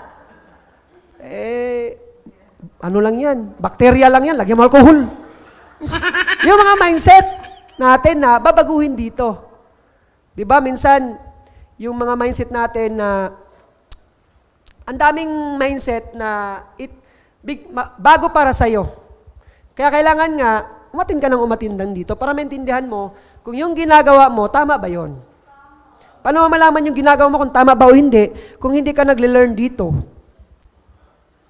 Eh, ano lang yan? Bakterya lang yan. Lagyan mo alcohol. yung mga mindset natin na babaguhin dito. Di ba? Minsan, yung mga mindset natin na ang daming mindset na it, big, ma, bago para sa'yo. Kaya kailangan nga, umatin ka ng umatindan dito para maintindihan mo kung yung ginagawa mo, tama ba yon? Paano malaman yung ginagawa mo kung tama ba o hindi kung hindi ka nagle-learn dito?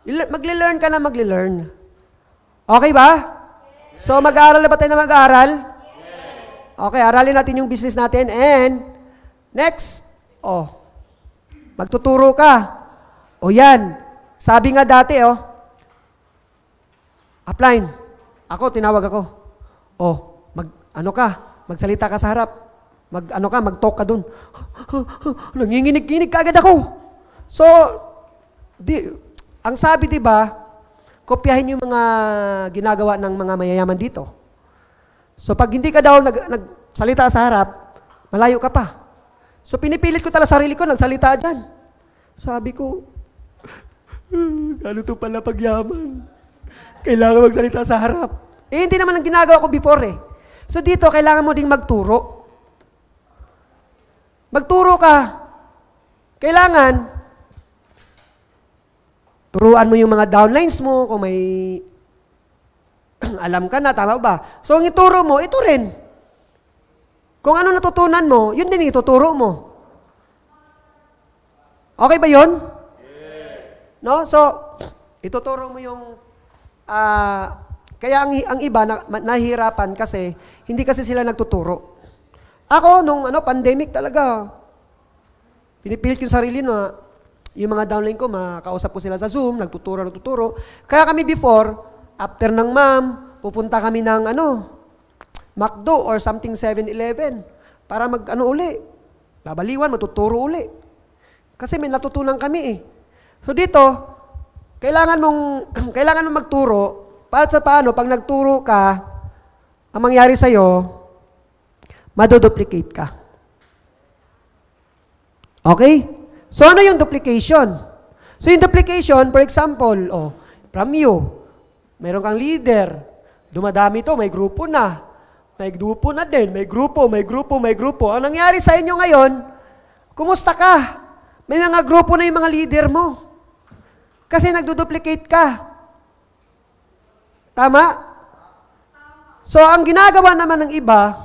Magle-learn ka na magle-learn. Okay ba? So mag-aaral na ba tayo na mag-aaral? Okay, aralin natin yung business natin and next, oh, magtuturo ka. O yan, sabi nga dati, oh, upline, ako, tinawag ako. Oh, mag, ano ka? Magsalita ka sa harap. Mag, ano ka? Mag-talk ka dun. Nanginginig-ginig ka agad ako. So, di, ang sabi, di ba, kopyahin yung mga ginagawa ng mga mayayaman dito. So, pag hindi ka daw nag, nagsalita sa harap, malayo ka pa. So pinipilit ko talaga sarili ko, nagsalita dyan. Sabi ko, ano to pala pagyaman? Kailangan magsalita sa harap. Eh, hindi naman ang ginagawa ko before eh. So dito, kailangan mo ding magturo. Magturo ka. Kailangan, turuan mo yung mga downlines mo kung may alam ka na, tama ba? So ang ituro mo, ito rin. Kung ano natutunan mo, yun din ituturo mo. Okay ba yun? Yes. No? So, ituturo mo yung uh, kaya ang, ang iba na, nahihirapan kasi hindi kasi sila nagtuturo. Ako, nung ano, pandemic talaga, pinipilit yung sarili na yung mga downline ko, makausap ko sila sa Zoom, nagtuturo, nagtuturo. Kaya kami before, after ng ma'am, pupunta kami ng ano, McDo or something 7-Eleven para mag ano uli, babaliwan, matuturo uli. Kasi may natutunan kami eh. So dito, kailangan mong, kailangan mong magturo para sa paano, pag nagturo ka, ang mangyari iyo madoduplicate ka. Okay? So, ano yung duplication? So, yung duplication, for example, oh, from you, meron kang leader, dumadami to, may grupo na, may grupo na din, may grupo, may grupo, may grupo. Ang nangyari sa inyo ngayon, kumusta ka? May mga grupo na yung mga leader mo. Kasi nagduduplicate ka. Tama? So, ang ginagawa naman ng iba,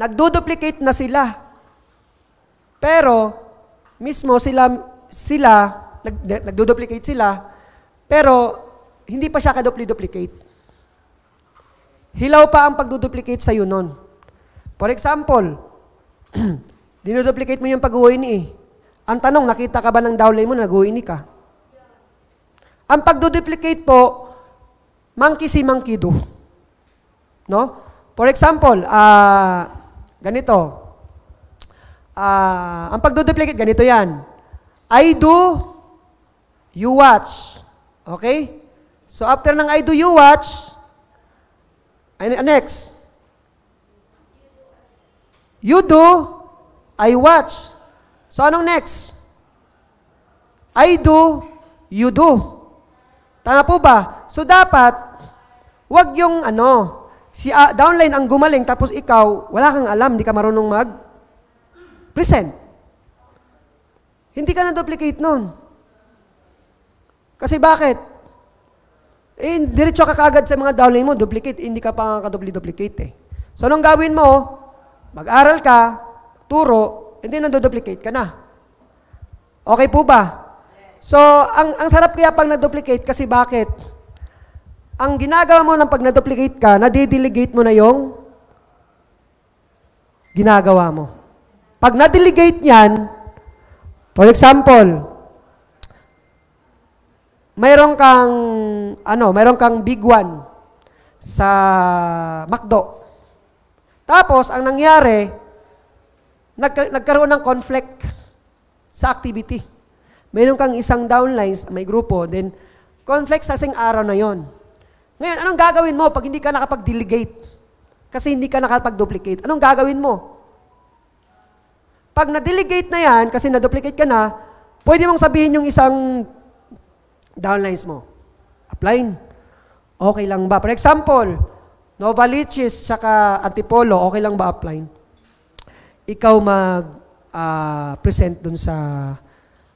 nagduduplicate na sila. Pero, mismo sila, sila nag, nagduduplicate sila, pero hindi pa siya kadupli-duplicate. Hilaw pa ang pagduduplicate sa iyo nun. For example, dinuduplicate mo yung pag-uwi ni eh. Ang tanong, nakita ka ba ng dowlay mo na naguhini ka? Ang pagduduplicate po, monkey si monkey do. No? For example, uh, ganito. Uh, ang pagduduplicate, ganito yan. I do, you watch. Okay? So after ng I do, you watch, next. You do, I watch. So anong next? I do, you do. Tama po ba? So dapat, wag yung ano, si uh, downline ang gumaling tapos ikaw, wala kang alam, hindi ka marunong mag-present. Hindi ka na-duplicate nun. Kasi bakit? Eh, diretso ka kaagad sa mga downline mo, duplicate, eh, hindi ka pa kakadupli-duplicate eh. So, anong gawin mo? Mag-aral ka, turo, hindi nagdo-duplicate ka na. Okay po ba? So, ang, ang sarap kaya pang pag duplicate kasi bakit? Ang ginagawa mo ng pag nag-duplicate ka, nadidelegate mo na yung ginagawa mo. Pag na-delegate niyan, for example, mayroon kang, ano, mayroon kang big one sa McDo. Tapos, ang nangyari, nagka, nagkaroon ng conflict sa activity. Mayroon kang isang downlines, may grupo, then conflict sa isang araw na yon. Ngayon, anong gagawin mo pag hindi ka nakapag-delegate? Kasi hindi ka nakapag-duplicate. Anong gagawin mo? Pag na-delegate na yan, kasi na-duplicate ka na, pwede mong sabihin yung isang downlines mo. Applying. Okay lang ba? For example, Novaliches saka Antipolo, okay lang ba upline? ikaw mag-present ah, uh, dun sa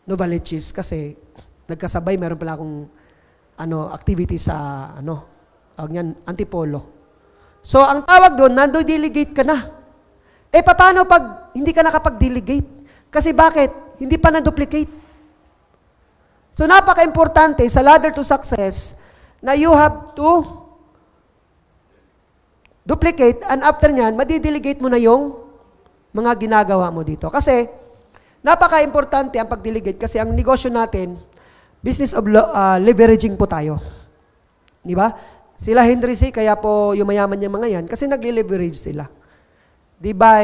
Novaliches kasi nagkasabay, meron pala akong ano, activity sa ano, niyan, antipolo. So, ang tawag doon, nando-delegate ka na. Eh, paano pag hindi ka nakapag-delegate? Kasi bakit? Hindi pa na-duplicate. So, napaka-importante sa ladder to success na you have to duplicate and after niyan, madi-delegate mo na yung mga ginagawa mo dito. Kasi, napaka-importante ang pag-delegate kasi ang negosyo natin, business of uh, leveraging po tayo. Di ba? Sila Henry C., kaya po yumayaman yung mga yan, kasi nag-leverage sila. Di ba,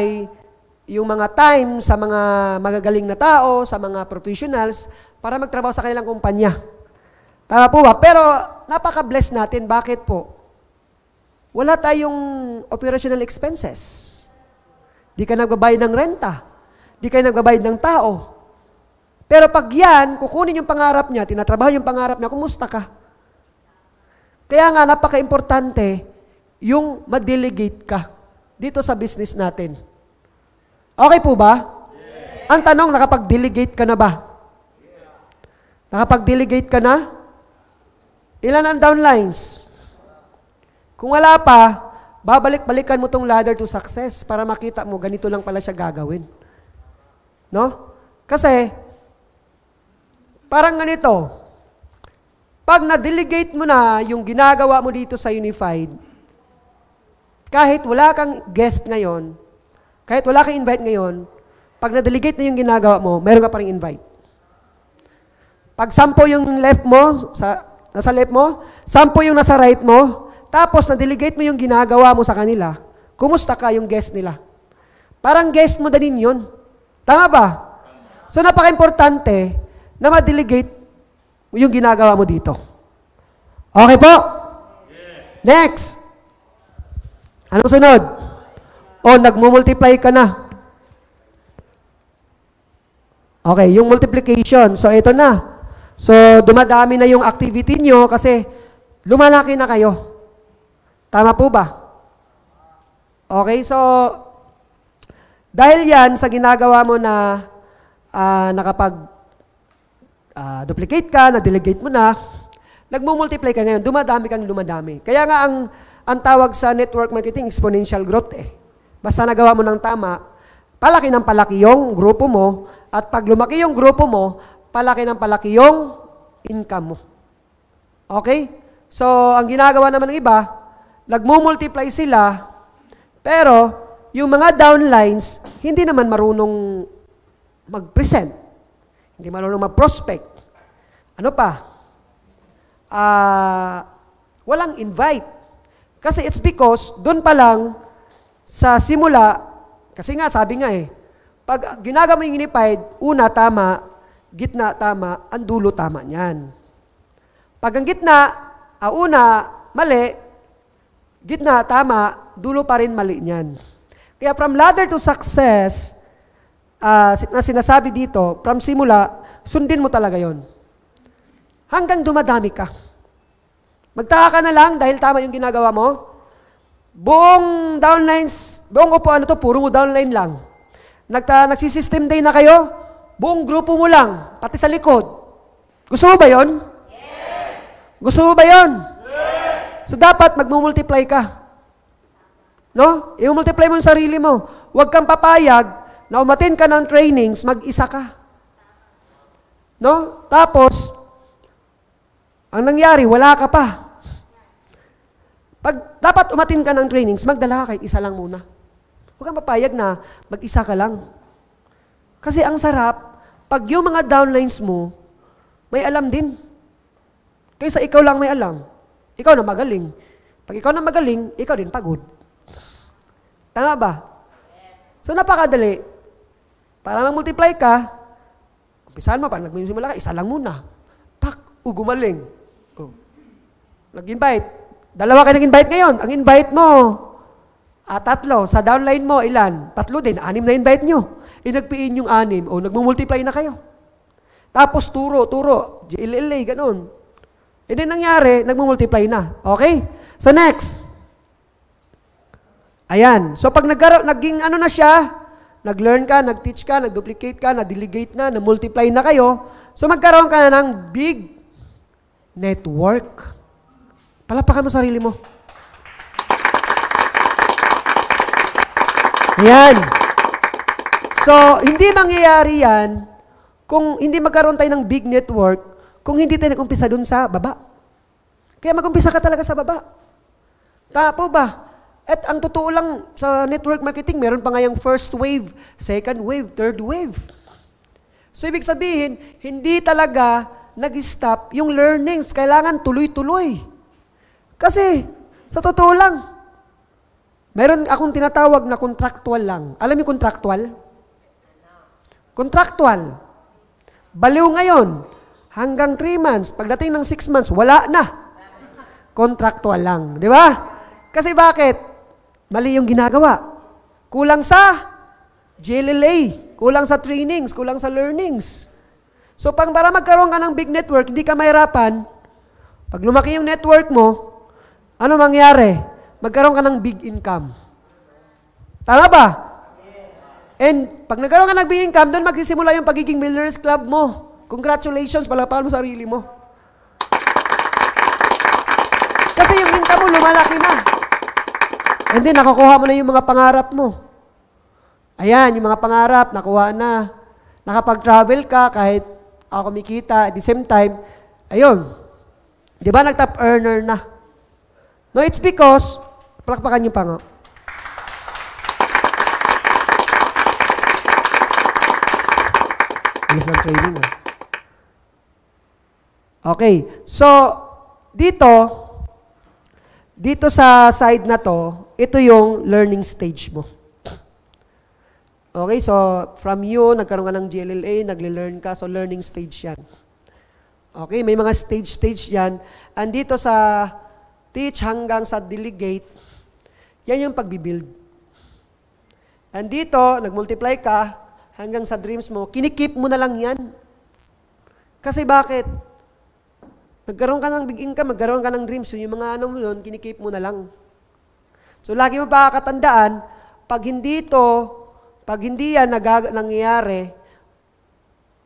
yung mga time sa mga magagaling na tao, sa mga professionals, para magtrabaho sa kanilang kumpanya. Tama po ba? Pero napaka-bless natin. Bakit po? Wala tayong operational expenses. Di ka nagbabayad ng renta. Di ka nagbabayad ng tao. Pero pag yan, kukunin yung pangarap niya, tinatrabaho yung pangarap niya, kumusta ka? Kaya nga, napaka-importante yung mag-delegate ka dito sa business natin. Okay po ba? Yeah. Ang tanong, nakapag-delegate ka na ba? Nakapag-delegate ka na? Ilan ang downlines? Kung wala pa, babalik-balikan mo tong ladder to success para makita mo, ganito lang pala siya gagawin. No? Kasi, parang ganito, pag na-delegate mo na yung ginagawa mo dito sa Unified, kahit wala kang guest ngayon, kahit wala kang invite ngayon, pag na-delegate na yung ginagawa mo, meron ka pa rin invite. Pag sampo yung left mo, sa, nasa left mo, sampo yung nasa right mo, tapos, na-delegate mo yung ginagawa mo sa kanila, kumusta ka yung guest nila? Parang guest mo na din yun. Tama ba? So, napaka-importante na ma-delegate yung ginagawa mo dito. Okay po? Next. Anong sunod? O, oh, nag-multiply ka na. Okay, yung multiplication. So, ito na. So, dumadami na yung activity nyo kasi lumalaki na kayo. Tama po ba? Okay, so dahil yan sa ginagawa mo na uh, nakapag uh, duplicate ka, na-delegate mo na, nagmo-multiply ka ngayon, dumadami kang dumadami. Kaya nga ang, ang tawag sa network marketing, exponential growth eh. Basta nagawa mo ng tama, palaki ng palaki yung grupo mo, at pag lumaki yung grupo mo, palaki ng palaki yung income mo. Okay? So, ang ginagawa naman ng iba, nagmumultiply sila, pero yung mga downlines, hindi naman marunong mag-present. Hindi marunong mag-prospect. Ano pa? Uh, walang invite. Kasi it's because doon pa lang sa simula, kasi nga sabi nga eh, pag ginagawa mo yung unified, una tama, gitna tama, ang dulo tama niyan. Pag ang gitna, uh, una mali, Gitna, tama, dulo pa rin mali niyan. Kaya from ladder to success, uh, na sinasabi dito, from simula, sundin mo talaga yon. Hanggang dumadami ka. Magtaka ka na lang dahil tama yung ginagawa mo. Buong downlines, buong upuan ano to, puro downline lang. Nagta, nagsisystem day na kayo, buong grupo mo lang, pati sa likod. Gusto mo ba yon? Yes! Gusto mo ba yon? So dapat magmumultiply ka. No? I-multiply mo yung sarili mo. Huwag kang papayag na umatin ka ng trainings, mag-isa ka. No? Tapos, ang nangyari, wala ka pa. Pag dapat umatin ka ng trainings, magdala ka kahit isa lang muna. Huwag kang papayag na mag-isa ka lang. Kasi ang sarap, pag yung mga downlines mo, may alam din. Kaysa ikaw lang may alam. Ikaw na magaling. Pag ikaw na magaling, ikaw din pagod. Tama ba? Yes. So napakadali. Para mag-multiply ka, umpisahan mo, pa nagmimula ka, isa lang muna. Pak, o gumaling. Oh. Nag-invite. Dalawa ka nag-invite ngayon. Ang invite mo, at ah, tatlo, sa downline mo, ilan? Tatlo din, anim na invite nyo. Inagpiin eh, yung anim, o nag-multiply na kayo. Tapos turo, turo, JLLA, ganun. E eh, din nangyari, nagmumultiply na. Okay? So next. Ayan. So pag nagkaro, naging ano na siya, nag-learn ka, nag-teach ka, nag-duplicate ka, na-delegate na, na-multiply na kayo, so magkaroon ka na ng big network. Palapakan mo sarili mo. Ayan. So, hindi mangyayari yan kung hindi magkaroon tayo ng big network kung hindi tayo nag-umpisa dun sa baba. Kaya mag-umpisa ka talaga sa baba. Tapo ba? At ang totoo lang sa network marketing, meron pa nga ngayong first wave, second wave, third wave. So ibig sabihin, hindi talaga nag-stop yung learnings. Kailangan tuloy-tuloy. Kasi, sa totoo lang, meron akong tinatawag na contractual lang. Alam niyo contractual? Contractual. Baliw ngayon, Hanggang 3 months. Pagdating ng 6 months, wala na. Contractual lang. Di ba? Kasi bakit? Mali yung ginagawa. Kulang sa JLLA, Kulang sa trainings. Kulang sa learnings. So, pang para magkaroon ka ng big network, hindi ka mahirapan, pag lumaki yung network mo, ano mangyari? Magkaroon ka ng big income. Tama ba? And pag nagkaroon ka ng big income, doon magsisimula yung pagiging Millionaires Club mo. Congratulations, palapal mo sarili mo. Kasi yung income mo, lumalaki na. And then, nakukuha mo na yung mga pangarap mo. Ayan, yung mga pangarap, nakuha na. Nakapag-travel ka kahit ako kumikita at the same time, ayun, di ba nag-top earner na? No, it's because, palakpakan nyo pa nga. Alas ng training ah. Okay. So, dito, dito sa side na to, ito yung learning stage mo. Okay, so from you, nagkaroon ka ng GLLA, nagle-learn ka, so learning stage yan. Okay, may mga stage-stage yan. And dito sa teach hanggang sa delegate, yan yung pagbibuild. dito, nag-multiply ka hanggang sa dreams mo, kinikip mo na lang yan. Kasi bakit? Nagkaroon ka ng big income, magkaroon ka ng dreams. So, yung mga ano mo nun, kinikip mo na lang. So, lagi mo pakakatandaan, pag hindi ito, pag hindi yan nagag- nangyayari,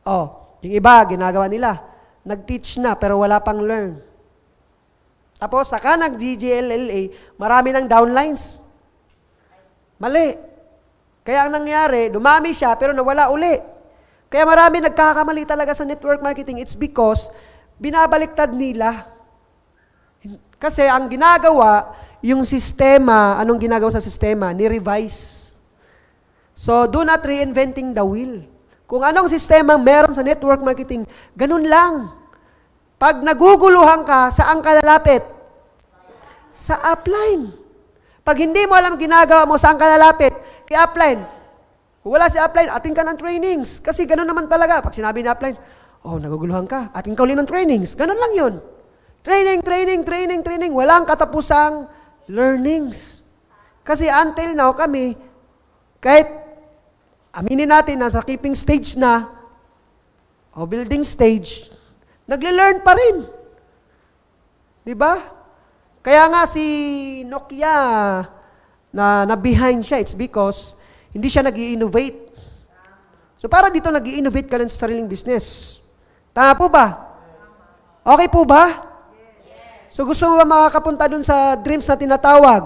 oh, yung iba, ginagawa nila. Nag-teach na, pero wala pang learn. Tapos, saka nag-GGLLA, marami ng downlines. Mali. Kaya ang nangyari, dumami siya, pero nawala uli. Kaya marami nagkakamali talaga sa network marketing. It's because binabaliktad nila. Kasi ang ginagawa, yung sistema, anong ginagawa sa sistema? Ni-revise. So, do not reinventing the wheel. Kung anong sistema meron sa network marketing, ganun lang. Pag naguguluhan ka, saan ka lalapit? Sa upline. Pag hindi mo alam ginagawa mo, saan ka lalapit? Kay upline. Kung wala si upline, atin ka ng trainings. Kasi ganun naman talaga. Pag sinabi ni upline, Oh, naguguluhan ka. At ikaw ng trainings. Ganun lang yun. Training, training, training, training. Walang katapusang learnings. Kasi until now kami, kahit aminin natin, nasa keeping stage na, o building stage, nagle-learn pa rin. Di ba? Kaya nga si Nokia, na, na behind siya, it's because hindi siya nag innovate So para dito nag innovate ka lang sa sariling business. Tama po ba? Okay po ba? So gusto mo ba makakapunta dun sa dreams na tinatawag?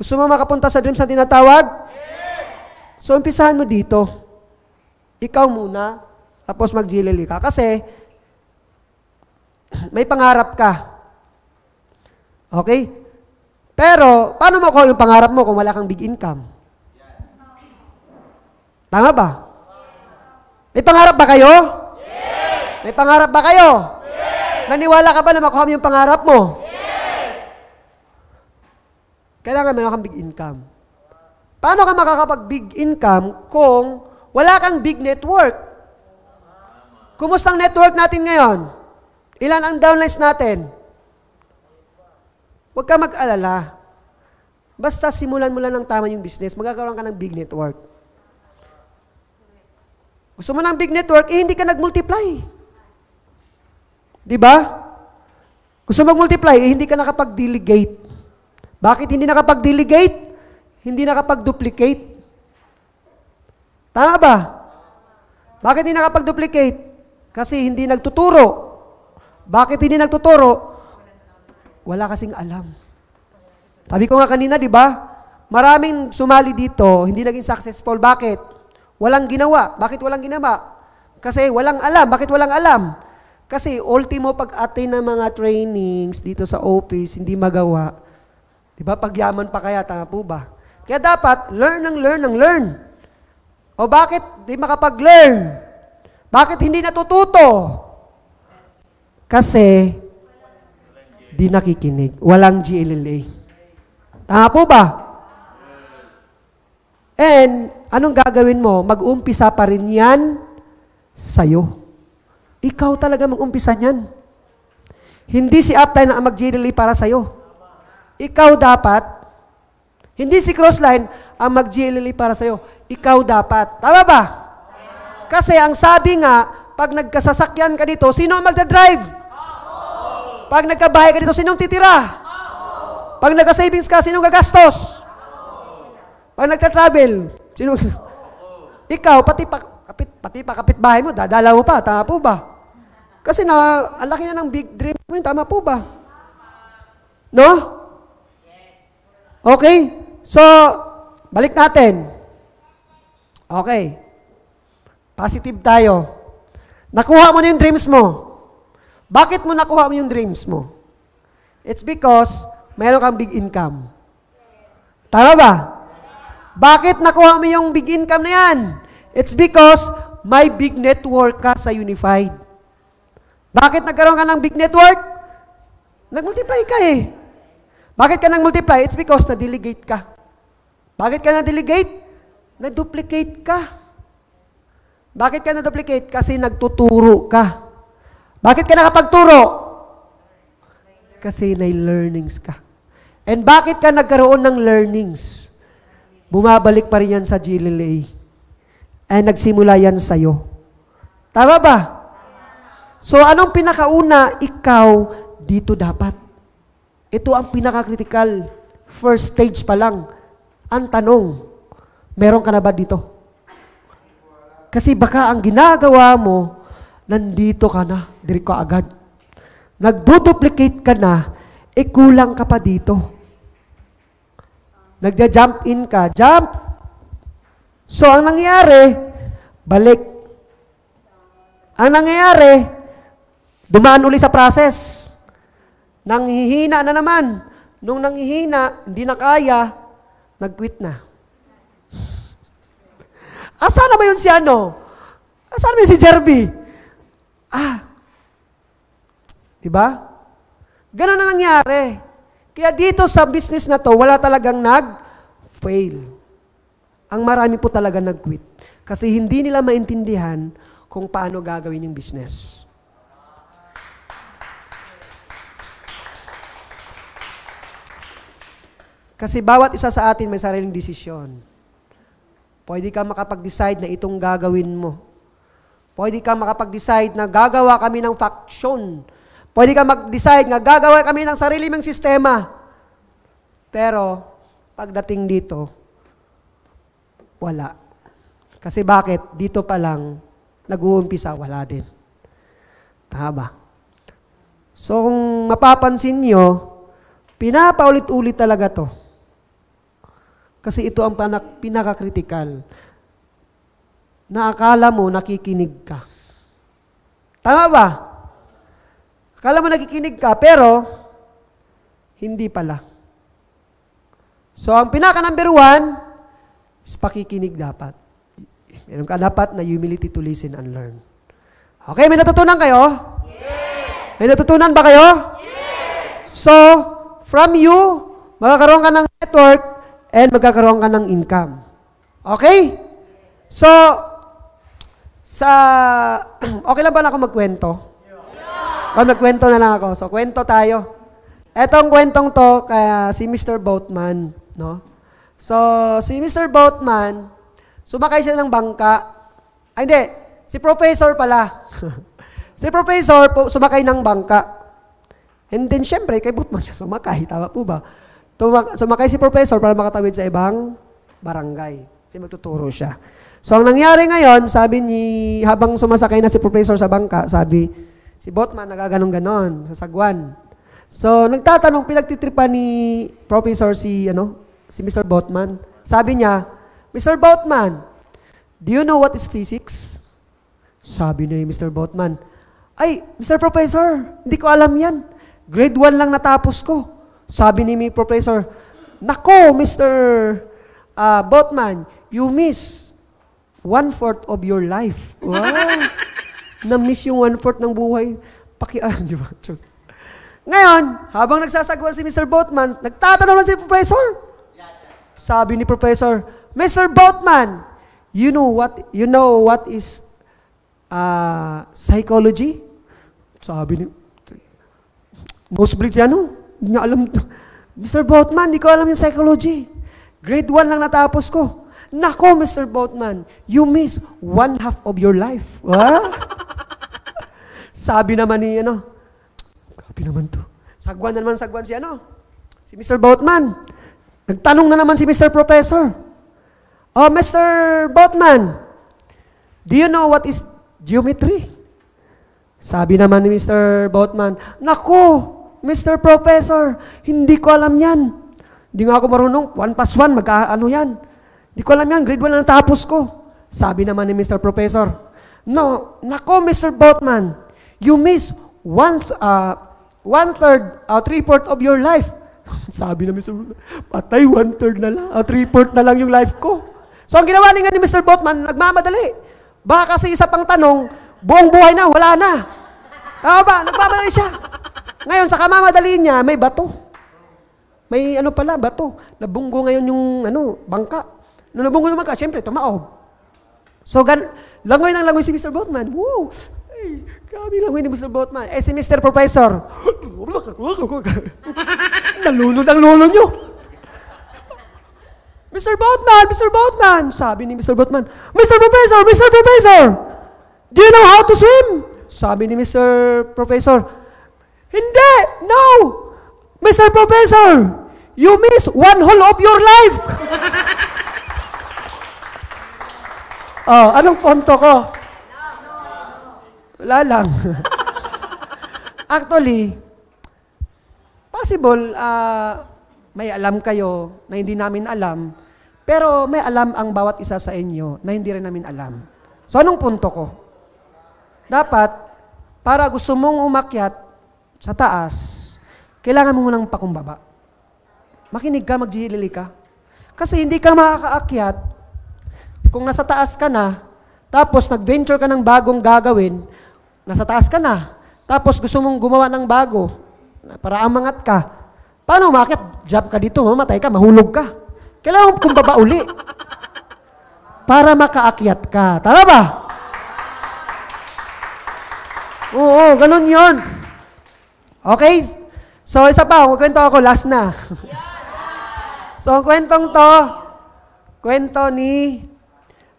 Gusto mo makapunta sa dreams na tinatawag? So umpisahan mo dito. Ikaw muna, tapos mag ka. Kasi, may pangarap ka. Okay? Pero, paano mo call yung pangarap mo kung wala kang big income? Tama ba? May pangarap ba kayo? May pangarap ba kayo? Yes! Naniwala ka ba na makuha mo yung pangarap mo? Yes! Kailangan meron kang big income. Paano ka makakapag big income kung wala kang big network? Kumusta ang network natin ngayon? Ilan ang downlines natin? Huwag ka mag-alala. Basta simulan mo lang ng tama yung business, magkakaroon ka ng big network. Gusto mo ng big network, eh hindi ka nag-multiply. Di ba? Gusto mag-multiply, eh, hindi ka nakapag-delegate. Bakit hindi nakapag-delegate? Hindi nakapag-duplicate. Tama ba? Bakit hindi nakapag-duplicate? Kasi hindi nagtuturo. Bakit hindi nagtuturo? Wala kasing alam. Sabi ko nga kanina, di ba? Maraming sumali dito, hindi naging successful. Bakit? Walang ginawa. Bakit walang ginawa? Kasi walang alam. Bakit walang alam? Kasi ultimo pag atin ng mga trainings dito sa office, hindi magawa, di ba, pagyaman pa kaya, tama po ba? Kaya dapat, learn ng learn ng learn. O bakit di makapag-learn? Bakit hindi natututo? Kasi, di nakikinig. Walang GLLA. Tama po ba? And, anong gagawin mo? Mag-umpisa pa rin yan sa'yo. Ikaw talaga mag-umpisa niyan. Hindi si upline ang mag-GLE para sa'yo. Ikaw dapat, hindi si crossline ang mag-GLE para sa'yo. Ikaw dapat. Tama ba? Kasi ang sabi nga, pag nagkasasakyan ka dito, sino ang magdadrive? Pag nagkabahay ka dito, sino ang titira? Pag nagka-savings ka, sino gagastos? Pag nagka-travel, sino? Ikaw, pati pa, kapit, pati pa kapitbahay mo, dadalaw mo pa, tama po ba? Kasi na, ang laki na ng big dream mo yun. Tama po ba? No? Okay. So, balik natin. Okay. Positive tayo. Nakuha mo na yung dreams mo. Bakit mo nakuha mo yung dreams mo? It's because meron kang big income. Tama ba? Bakit nakuha mo yung big income na yan? It's because may big network ka sa Unified. Bakit nagkaroon ka ng big network? Nag-multiply ka eh. Bakit ka nang multiply? It's because na-delegate ka. Bakit ka na-delegate? Na-duplicate ka. Bakit ka na-duplicate? Kasi nagtuturo ka. Bakit ka nakapagturo? Kasi may learnings ka. And bakit ka nagkaroon ng learnings? Bumabalik pa rin yan sa GLA. And nagsimula yan sa'yo. Tama ba? So anong pinakauna? Ikaw, dito dapat. Ito ang pinaka-critical. First stage pa lang. Ang tanong, meron ka na ba dito? Kasi baka ang ginagawa mo, nandito ka na, diri ka agad. Nagduduplicate ka na, eh kulang ka pa dito. Nagja-jump in ka, jump. So ang nangyari, balik. Ang nangyari, Dumaan uli sa process. Nanghihina na naman. Nung nanghihina, hindi na kaya, nag-quit na. Asa na ba yun si ano? Asa na ba yun si Jerby? Ah. Diba? Ganun na nangyari. Kaya dito sa business na to, wala talagang nag-fail. Ang marami po talaga nag-quit. Kasi hindi nila maintindihan kung paano gagawin yung business. Kasi bawat isa sa atin may sariling desisyon. Pwede ka makapag-decide na itong gagawin mo. Pwede ka makapag-decide na gagawa kami ng faction. Pwede ka mag-decide na gagawa kami ng sarili mong sistema. Pero, pagdating dito, wala. Kasi bakit? Dito pa lang, nag-uumpisa, wala din. Tama So, kung mapapansin nyo, pinapaulit-ulit talaga to. Kasi ito ang pinaka-critical. Naakala mo nakikinig ka. Tama ba? Akala mo nakikinig ka, pero hindi pala. So, ang pinaka number one is pakikinig dapat. Meron ka dapat na humility to listen and learn. Okay, may natutunan kayo? Yes! May natutunan ba kayo? Yes! So, from you, makakaroon ka ng network and magkakaroon ka ng income. Okay? So, sa, okay lang ba na ako magkwento? Yeah. O, oh, magkwento na lang ako. So, kwento tayo. Etong kwentong to, kaya si Mr. Boatman, no? So, si Mr. Boatman, sumakay siya ng bangka. Ay, hindi. Si professor pala. si professor, sumakay ng bangka. And then, syempre, kay Boatman siya sumakay. Tama po ba? Tumak- sumakay si professor para makatawid sa ibang barangay. Kasi magtuturo siya. So ang nangyari ngayon, sabi ni, habang sumasakay na si professor sa bangka, sabi, si Botman nagaganong-ganon sa sagwan. So nagtatanong, pinagtitripan ni professor si, ano, si Mr. Botman. Sabi niya, Mr. Botman, do you know what is physics? Sabi ni Mr. Botman, ay, Mr. Professor, hindi ko alam yan. Grade 1 lang natapos ko. Sabi ni mi professor, Nako, Mr. Uh, ah, Botman, you miss one-fourth of your life. Wow. Na-miss yung one-fourth ng buhay. Pakialam, di ba? Ngayon, habang nagsasagawa si Mr. Botman, nagtatanong lang si Professor. Sabi ni Professor, Mr. Botman, you know what, you know what is uh, psychology? Sabi ni, nosebleeds yan, no? Oh. Hindi niya alam. Mr. Boatman, hindi ko alam yung psychology. Grade 1 lang natapos ko. Nako, Mr. Boatman, you miss one half of your life. Sabi naman ni, ano, grabe naman to. Sagwan na naman sagwan si, ano, si Mr. Boatman. Nagtanong na naman si Mr. Professor. Oh, Mr. Boatman, do you know what is geometry? Sabi naman ni Mr. Boatman, Nako, Mr. Professor, hindi ko alam yan. Hindi nga ako marunong, 1 plus 1, magkaano yan. Hindi ko alam yan, grade 1 na natapos ko. Sabi naman ni Mr. Professor, No, nako Mr. Botman, you miss one, uh, one-third, uh, three-fourth of your life. Sabi na Mr. Patay, one-third na lang, uh, three-fourth na lang yung life ko. So ang ginawa ni Mr. Botman, nagmamadali. Baka kasi isa pang tanong, buong buhay na, wala na. Tama ba? Nagmamadali siya. Ngayon, sa kamamadali niya, may bato. May ano pala, bato. Nabunggo ngayon yung ano, bangka. Nung nabunggo yung bangka, syempre, tumaob. So, gan langoy ng langoy si Mr. Boatman. Wow! Ay, grabe langoy ni Mr. Boatman. Eh, si Mr. Professor. Nalunod ang lolo nyo. Mr. Boatman, Mr. Boatman, sabi ni Mr. Boatman, Mr. Professor, Mr. Professor, do you know how to swim? Sabi ni Mr. Professor, hindi! No! Mr. Professor, you miss one whole of your life! oh, anong konto ko? Wala lang. Actually, possible, uh, may alam kayo na hindi namin alam, pero may alam ang bawat isa sa inyo na hindi rin namin alam. So anong punto ko? Dapat, para gusto mong umakyat, sa taas, kailangan mo munang pakumbaba. Makinig ka, maghihilili ka. Kasi hindi ka makakaakyat kung nasa taas ka na, tapos nag-venture ka ng bagong gagawin, nasa taas ka na, tapos gusto mong gumawa ng bago para amangat ka. Paano umakyat? Job ka dito, mamatay ka, mahulog ka. Kailangan kumbaba uli para makaakyat ka. Tama ba? Oo, ganun yon. Okay? So, isa pa, kwento ako, last na. so, kwentong to, kwento ni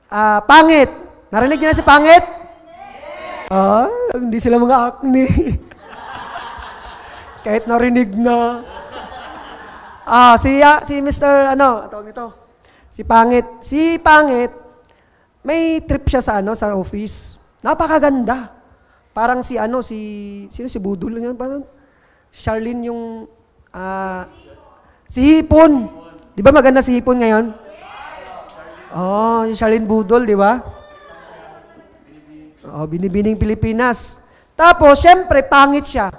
uh, Pangit. Narinig niyo na si Pangit? Ah, hindi sila mga acne. Kahit narinig na. Ah, si, uh, si Mr. ano, tawag nito, si Pangit. Si Pangit, may trip siya sa ano, sa office. Napakaganda. Parang si ano, si, sino si Budol? Parang Charlene yung, uh, si Hipon. Di ba maganda si Hipon ngayon? Oh, si Charlene Budol, di ba? Oh, binibining Pilipinas. Tapos, syempre, pangit siya.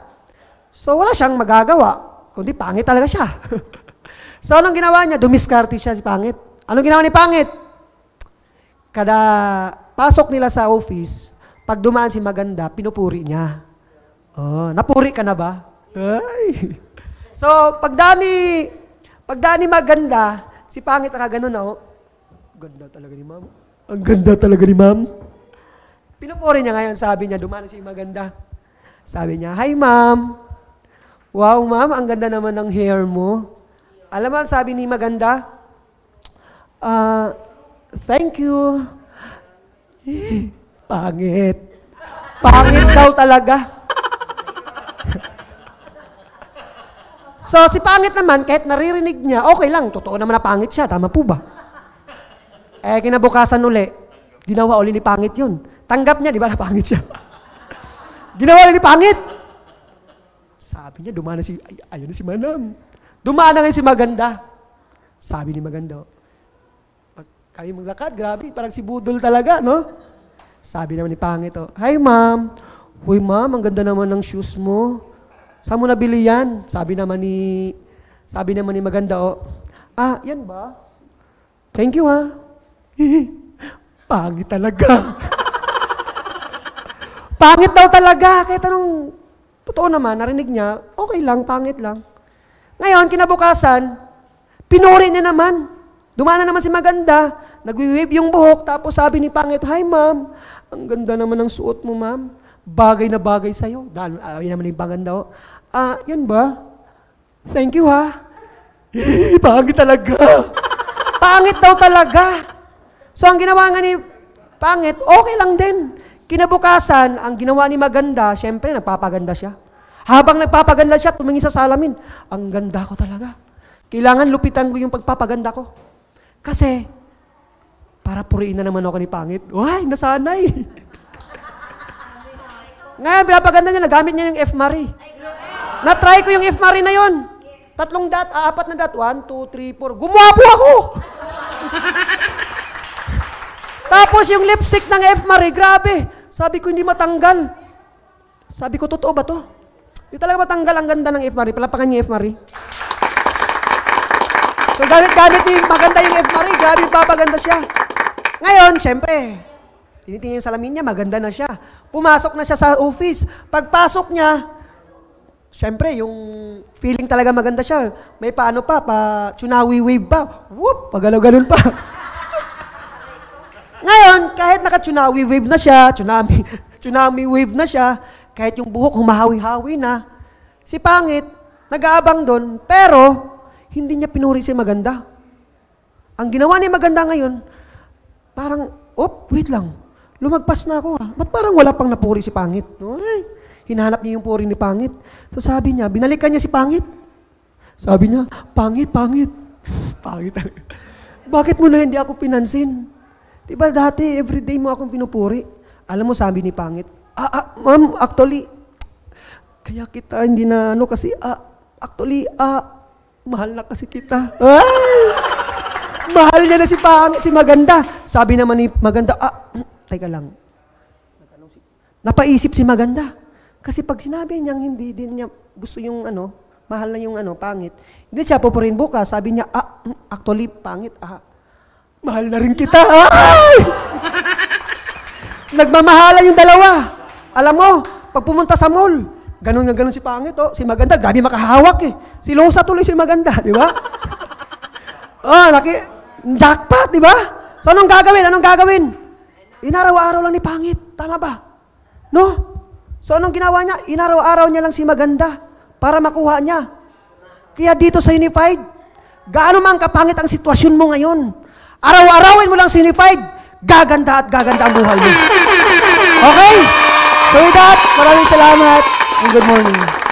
So, wala siyang magagawa, kundi pangit talaga siya. so, anong ginawa niya? Dumiskarte siya si pangit. Anong ginawa ni pangit? Kada pasok nila sa office, pag dumaan si maganda, pinupuri niya. Oh, napuri ka na ba? Ay. So, pag dani, pag dani maganda, si pangit ka ganun na, oh, ganda talaga ni ma'am. Ang ganda talaga ni ma'am. Pinupuri niya ngayon, sabi niya, dumaan si maganda. Sabi niya, Hi ma'am. Wow ma'am, ang ganda naman ng hair mo. Alam mo, sabi ni maganda, uh, thank you. Pangit. Pangit daw talaga. so, si pangit naman, kahit naririnig niya, okay lang, totoo naman na pangit siya, tama po ba? Eh, kinabukasan uli, ginawa uli ni pangit yun. Tanggap niya, di ba, na pangit siya. ginawa uli ni pangit. Sabi niya, dumaan na si, ay, ayun na si Manam. Dumaan na ngayon si Maganda. Sabi ni Maganda, oh, kami maglakad, grabe, parang si Budol talaga, no? Sabi naman ni Pangito, oh, Hi, ma'am. Uy ma'am, ang ganda naman ng shoes mo. Saan mo nabili yan? Sabi naman ni, sabi naman ni Maganda, oh, ah, yan ba? Thank you, ha? Pangit talaga. pangit daw talaga. Kahit anong, totoo naman, narinig niya, okay lang, pangit lang. Ngayon, kinabukasan, pinuri niya naman. Dumana naman si Maganda, nagwi-wave yung buhok, tapos sabi ni Pangit, Hi ma'am, ang ganda naman ng suot mo, ma'am. Bagay na bagay sa'yo. Dahil, uh, yun naman yung paganda. Oh. Ah, uh, yan ba? Thank you, ha? Pangit talaga. Pangit daw talaga. So, ang ginawa nga ni Pangit, okay lang din. Kinabukasan, ang ginawa ni Maganda, syempre, nagpapaganda siya. Habang nagpapaganda siya, tumingin sa salamin. Ang ganda ko talaga. Kailangan lupitan ko yung pagpapaganda ko. Kasi, para puriin na naman ako ni Pangit. Why? Nasanay. Ngayon, pinapaganda niya, nagamit niya yung F. Marie. Na-try ko yung F. Marie na yon. Tatlong dot, ah, apat na dot. One, two, three, four. Gumuwapo ako! Tapos yung lipstick ng F. Marie, grabe. Sabi ko, hindi matanggal. Sabi ko, totoo ba to? Hindi talaga matanggal ang ganda ng F. Marie. Palapakan niyo F. Marie. So gamit-gamit ni maganda yung F. Marie. Grabe, papaganda siya. Ngayon, syempre, tinitingin yung salamin niya, maganda na siya. Pumasok na siya sa office. Pagpasok niya, syempre, yung feeling talaga maganda siya. May paano pa, pa tsunawi wave pa. Whoop, pagalaw-galon pa. Ngayon, kahit naka tsunami wave na siya, tsunami, tsunami wave na siya, kahit yung buhok humahawi-hawi na, si Pangit, nag-aabang doon, pero hindi niya pinuri si Maganda. Ang ginawa ni Maganda ngayon, parang, op, wait lang, lumagpas na ako ah. Ba't parang wala pang napuri si Pangit? No? Ay, eh, hinahanap niya yung puri ni Pangit. So sabi niya, binalikan niya si Pangit. Sabi niya, Pangit, Pangit. pangit. Bakit mo na hindi ako pinansin? Diba dati, everyday mo akong pinupuri. Alam mo, sabi ni Pangit, ah, ah, ma'am, actually, kaya kita hindi na ano kasi, ah, actually, ah, mahal na kasi kita. Ay! Mahal niya na si pang si maganda. Sabi naman ni maganda, ah, teka lang. Napaisip si maganda. Kasi pag sinabi niya, hindi din niya gusto yung ano, mahal na yung ano, pangit. Hindi siya po rin bukas. Sabi niya, ah, actually, pangit, ah. Mahal na rin kita. Ay! Nagmamahalan yung dalawa. Alam mo, pag pumunta sa mall, ganun na ganun si pangit, oh. Si maganda, grabe makahawak eh. Si Losa tuloy si maganda, di ba? oh, laki, Jackpot, di ba? So anong gagawin? Anong gagawin? Inaraw-araw lang ni pangit. Tama ba? No? So anong ginawa niya? Inaraw-araw niya lang si maganda para makuha niya. Kaya dito sa Unified, gaano man kapangit ang sitwasyon mo ngayon, araw-arawin mo lang si Unified, gaganda at gaganda ang buhay mo. Okay? So with that, maraming salamat and good morning.